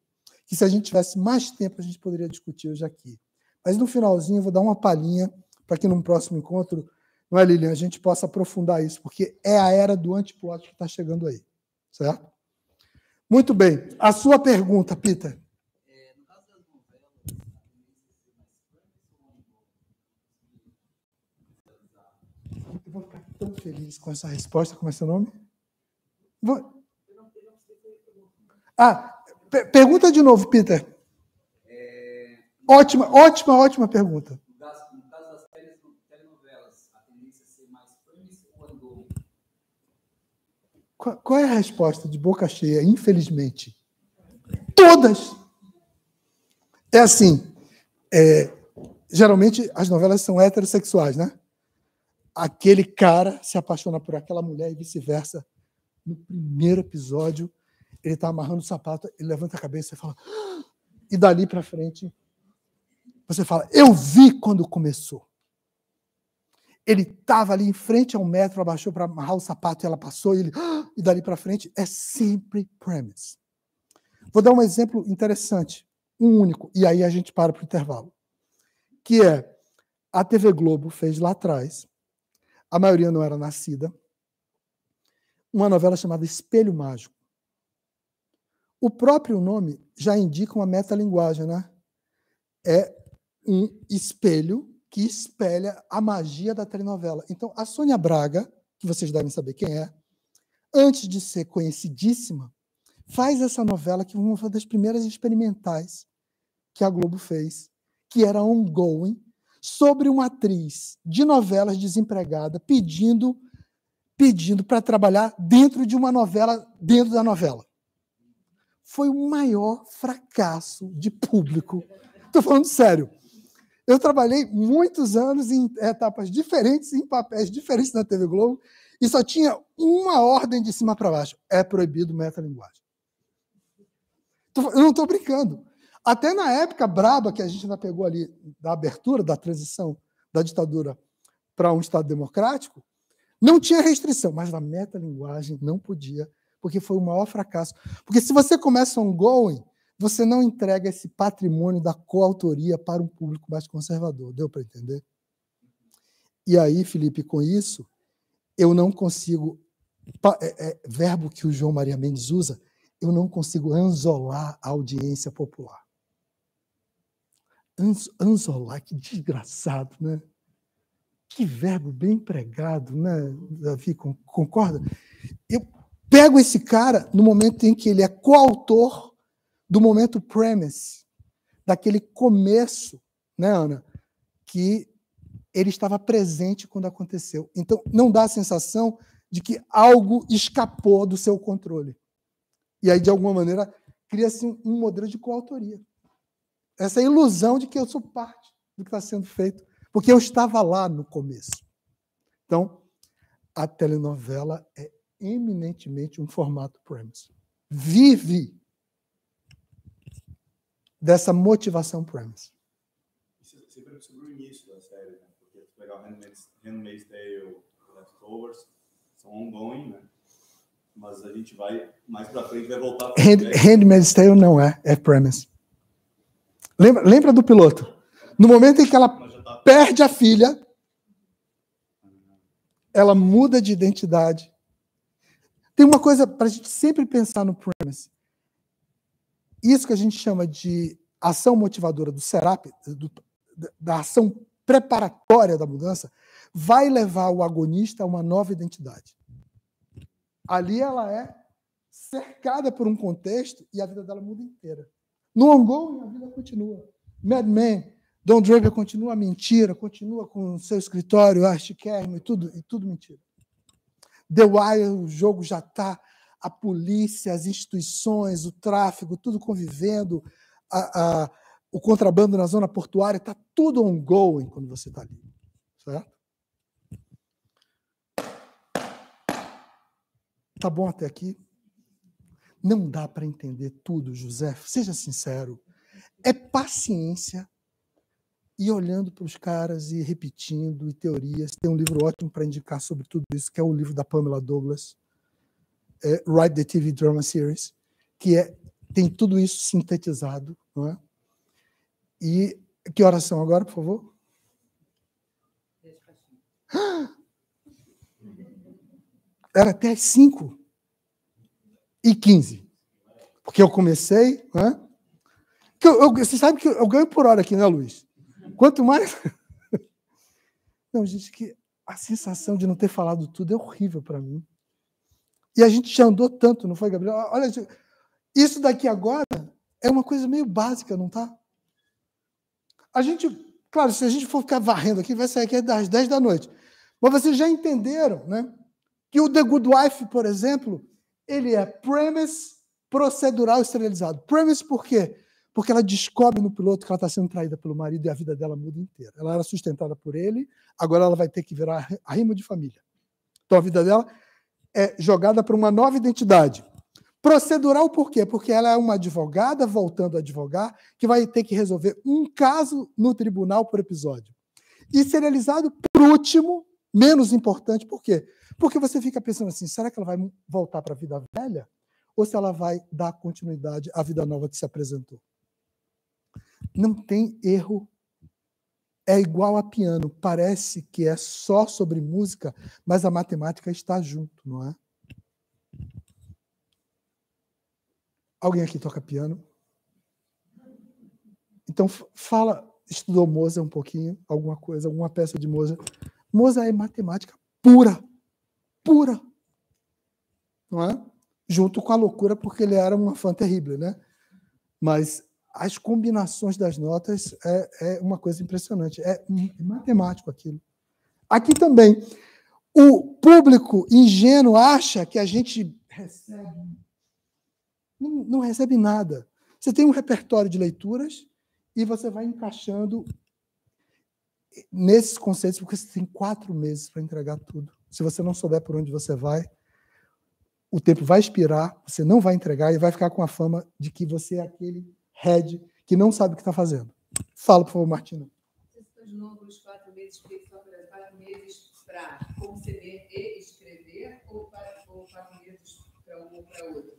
S2: que se a gente tivesse mais tempo a gente poderia discutir hoje aqui. Mas no finalzinho eu vou dar uma palhinha para que num próximo encontro, não é, Lilian, a gente possa aprofundar isso, porque é a era do antiplot que está chegando aí, certo? Muito bem. A sua pergunta, Peter. Eu vou ficar tão feliz com essa resposta. Como é seu nome? Vou... Ah, per pergunta de novo, Peter. É... Ótima, ótima, ótima pergunta. No caso das telenovelas, a tendência é ser mais ou qual, qual é a resposta de boca cheia, infelizmente? Todas! É assim, é, geralmente as novelas são heterossexuais, né? Aquele cara se apaixona por aquela mulher e vice-versa no primeiro episódio ele está amarrando o sapato, ele levanta a cabeça e fala. Ah! E dali para frente, você fala: Eu vi quando começou. Ele estava ali em frente a um metro, abaixou para amarrar o sapato e ela passou, e, ele, ah! e dali para frente é sempre premise. Vou dar um exemplo interessante, um único, e aí a gente para para o intervalo. Que é a TV Globo fez lá atrás, a maioria não era nascida, uma novela chamada Espelho Mágico. O próprio nome já indica uma metalinguagem, né? É um espelho que espelha a magia da telenovela. Então, a Sônia Braga, que vocês devem saber quem é, antes de ser conhecidíssima, faz essa novela que foi uma das primeiras experimentais que a Globo fez, que era ongoing, sobre uma atriz de novelas desempregada pedindo pedindo para trabalhar dentro de uma novela dentro da novela foi o maior fracasso de público. Estou falando sério. Eu trabalhei muitos anos em etapas diferentes, em papéis diferentes na TV Globo, e só tinha uma ordem de cima para baixo: é proibido metalinguagem. Eu não estou brincando. Até na época braba que a gente ainda pegou ali, da abertura, da transição da ditadura para um Estado democrático, não tinha restrição, mas na metalinguagem não podia porque foi o maior fracasso. Porque se você começa ongoing, você não entrega esse patrimônio da coautoria para um público mais conservador. Deu para entender? E aí, Felipe, com isso, eu não consigo. É, é, verbo que o João Maria Mendes usa, eu não consigo anzolar a audiência popular. Anz, anzolar, que desgraçado, né? Que verbo bem empregado, né, Davi? Concorda? Eu, pego esse cara no momento em que ele é coautor do momento premise, daquele começo, né, Ana? Que ele estava presente quando aconteceu. Então, não dá a sensação de que algo escapou do seu controle. E aí, de alguma maneira, cria-se um modelo de coautoria. Essa é ilusão de que eu sou parte do que está sendo feito, porque eu estava lá no começo. Então, a telenovela é eminentemente um formato premise. Vive dessa motivação premise.
S1: Você falou sobre o início da série, né? porque pegar é Handmaid's Tale, Leftovers, são ongoing, né? Mas a gente vai, mais pra frente, vai voltar... Hand,
S2: Handmaid's Tale não é, é premise. Lembra, lembra do piloto? No momento em que ela tá- perde a filha, ela muda de identidade tem uma coisa para a gente sempre pensar no premise. Isso que a gente chama de ação motivadora do SERAP, do, da ação preparatória da mudança, vai levar o agonista a uma nova identidade. Ali ela é cercada por um contexto e a vida dela muda inteira. No ongoing, a vida continua. Mad Men, Don Draper continua mentira, continua com seu escritório, arte e tudo, e tudo mentira deu ar, o jogo já está, a polícia, as instituições, o tráfego, tudo convivendo, a, a, o contrabando na zona portuária, está tudo ongoing quando você está ali. Certo? Tá bom até aqui? Não dá para entender tudo, José. Seja sincero. É paciência e olhando para os caras e repetindo e teorias. Tem um livro ótimo para indicar sobre tudo isso, que é o livro da Pamela Douglas, é, Write the TV Drama Series, que é tem tudo isso sintetizado, não é? E que horas são agora, por favor? Era até às 5 e 15. Porque eu comecei. É? Que eu, eu, você sabe que eu ganho por hora aqui, né, Luiz? Quanto mais. Não, gente, que a sensação de não ter falado tudo é horrível para mim. E a gente já andou tanto, não foi, Gabriel? Ah, olha, isso daqui agora é uma coisa meio básica, não tá? A gente, claro, se a gente for ficar varrendo aqui, vai sair aqui das 10 da noite. Mas vocês já entenderam, né? Que o The Good Wife, por exemplo, ele é premise procedural esterilizado. Premise por quê? porque ela descobre no piloto que ela está sendo traída pelo marido e a vida dela muda inteira. Ela era sustentada por ele, agora ela vai ter que virar a rima de família. Então a vida dela é jogada para uma nova identidade. Procedural por quê? Porque ela é uma advogada voltando a advogar que vai ter que resolver um caso no tribunal por episódio. E serializado por último, menos importante, por quê? Porque você fica pensando assim, será que ela vai voltar para a vida velha? Ou se ela vai dar continuidade à vida nova que se apresentou? Não tem erro. É igual a piano. Parece que é só sobre música, mas a matemática está junto, não é? Alguém aqui toca piano? Então fala, estudou Mozart um pouquinho, alguma coisa, alguma peça de Mozart. Mozart é matemática pura, pura, não é? Junto com a loucura, porque ele era uma fã terrível, né? Mas as combinações das notas é, é uma coisa impressionante. É, é matemático aquilo. Aqui também. O público ingênuo acha que a gente recebe. Não, não recebe nada. Você tem um repertório de leituras e você vai encaixando nesses conceitos, porque você tem quatro meses para entregar tudo. Se você não souber por onde você vai, o tempo vai expirar, você não vai entregar e vai ficar com a fama de que você é aquele head, que não sabe o que está fazendo. Fala, por favor, Martina. Esses quatro meses que quatro meses para conceber e escrever ou quatro meses para um ou para outro?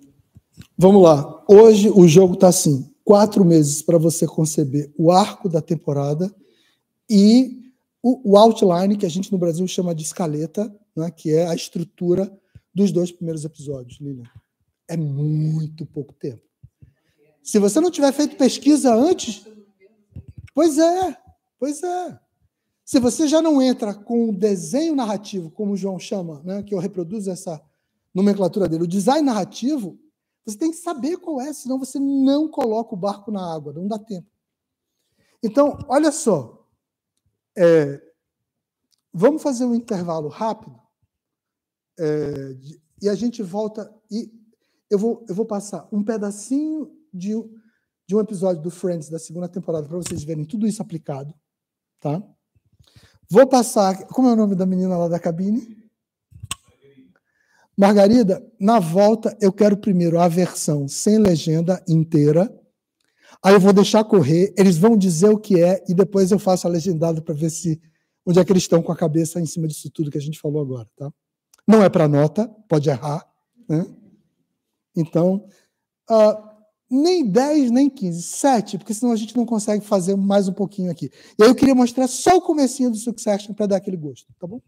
S2: Vamos lá. Hoje o jogo está assim: quatro meses para você conceber o arco da temporada e o, o, outline, que a gente no Brasil chama de escaleta, né, que é a estrutura dos dois primeiros episódios, Lilian. É muito pouco tempo. Se você não tiver feito pesquisa antes, pois é, pois é. Se você já não entra com o desenho narrativo, como o João chama, né, que eu reproduzo essa nomenclatura dele, o design narrativo, você tem que saber qual é, senão você não coloca o barco na água, não dá tempo. Então, olha só. É, vamos fazer um intervalo rápido é, e a gente volta e eu vou, eu vou passar um pedacinho de, de um episódio do Friends da segunda temporada para vocês verem tudo isso aplicado, tá? Vou passar. Como é o nome da menina lá da cabine? Margarida, na volta eu quero primeiro a versão sem legenda inteira. Aí eu vou deixar correr, eles vão dizer o que é e depois eu faço a legendada para ver se onde é que eles estão com a cabeça em cima disso tudo que a gente falou agora, tá? Não é para nota, pode errar, né? Então, uh, nem 10, nem 15, 7, porque senão a gente não consegue fazer mais um pouquinho aqui. e Eu queria mostrar só o comecinho do Succession para dar aquele gosto, tá bom?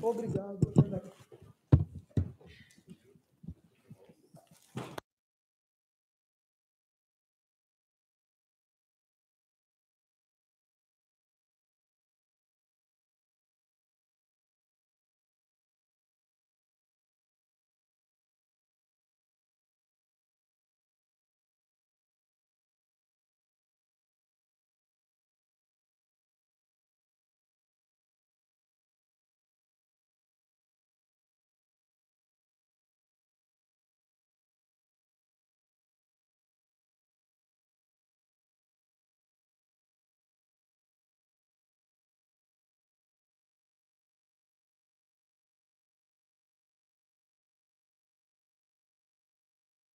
S2: Obrigado.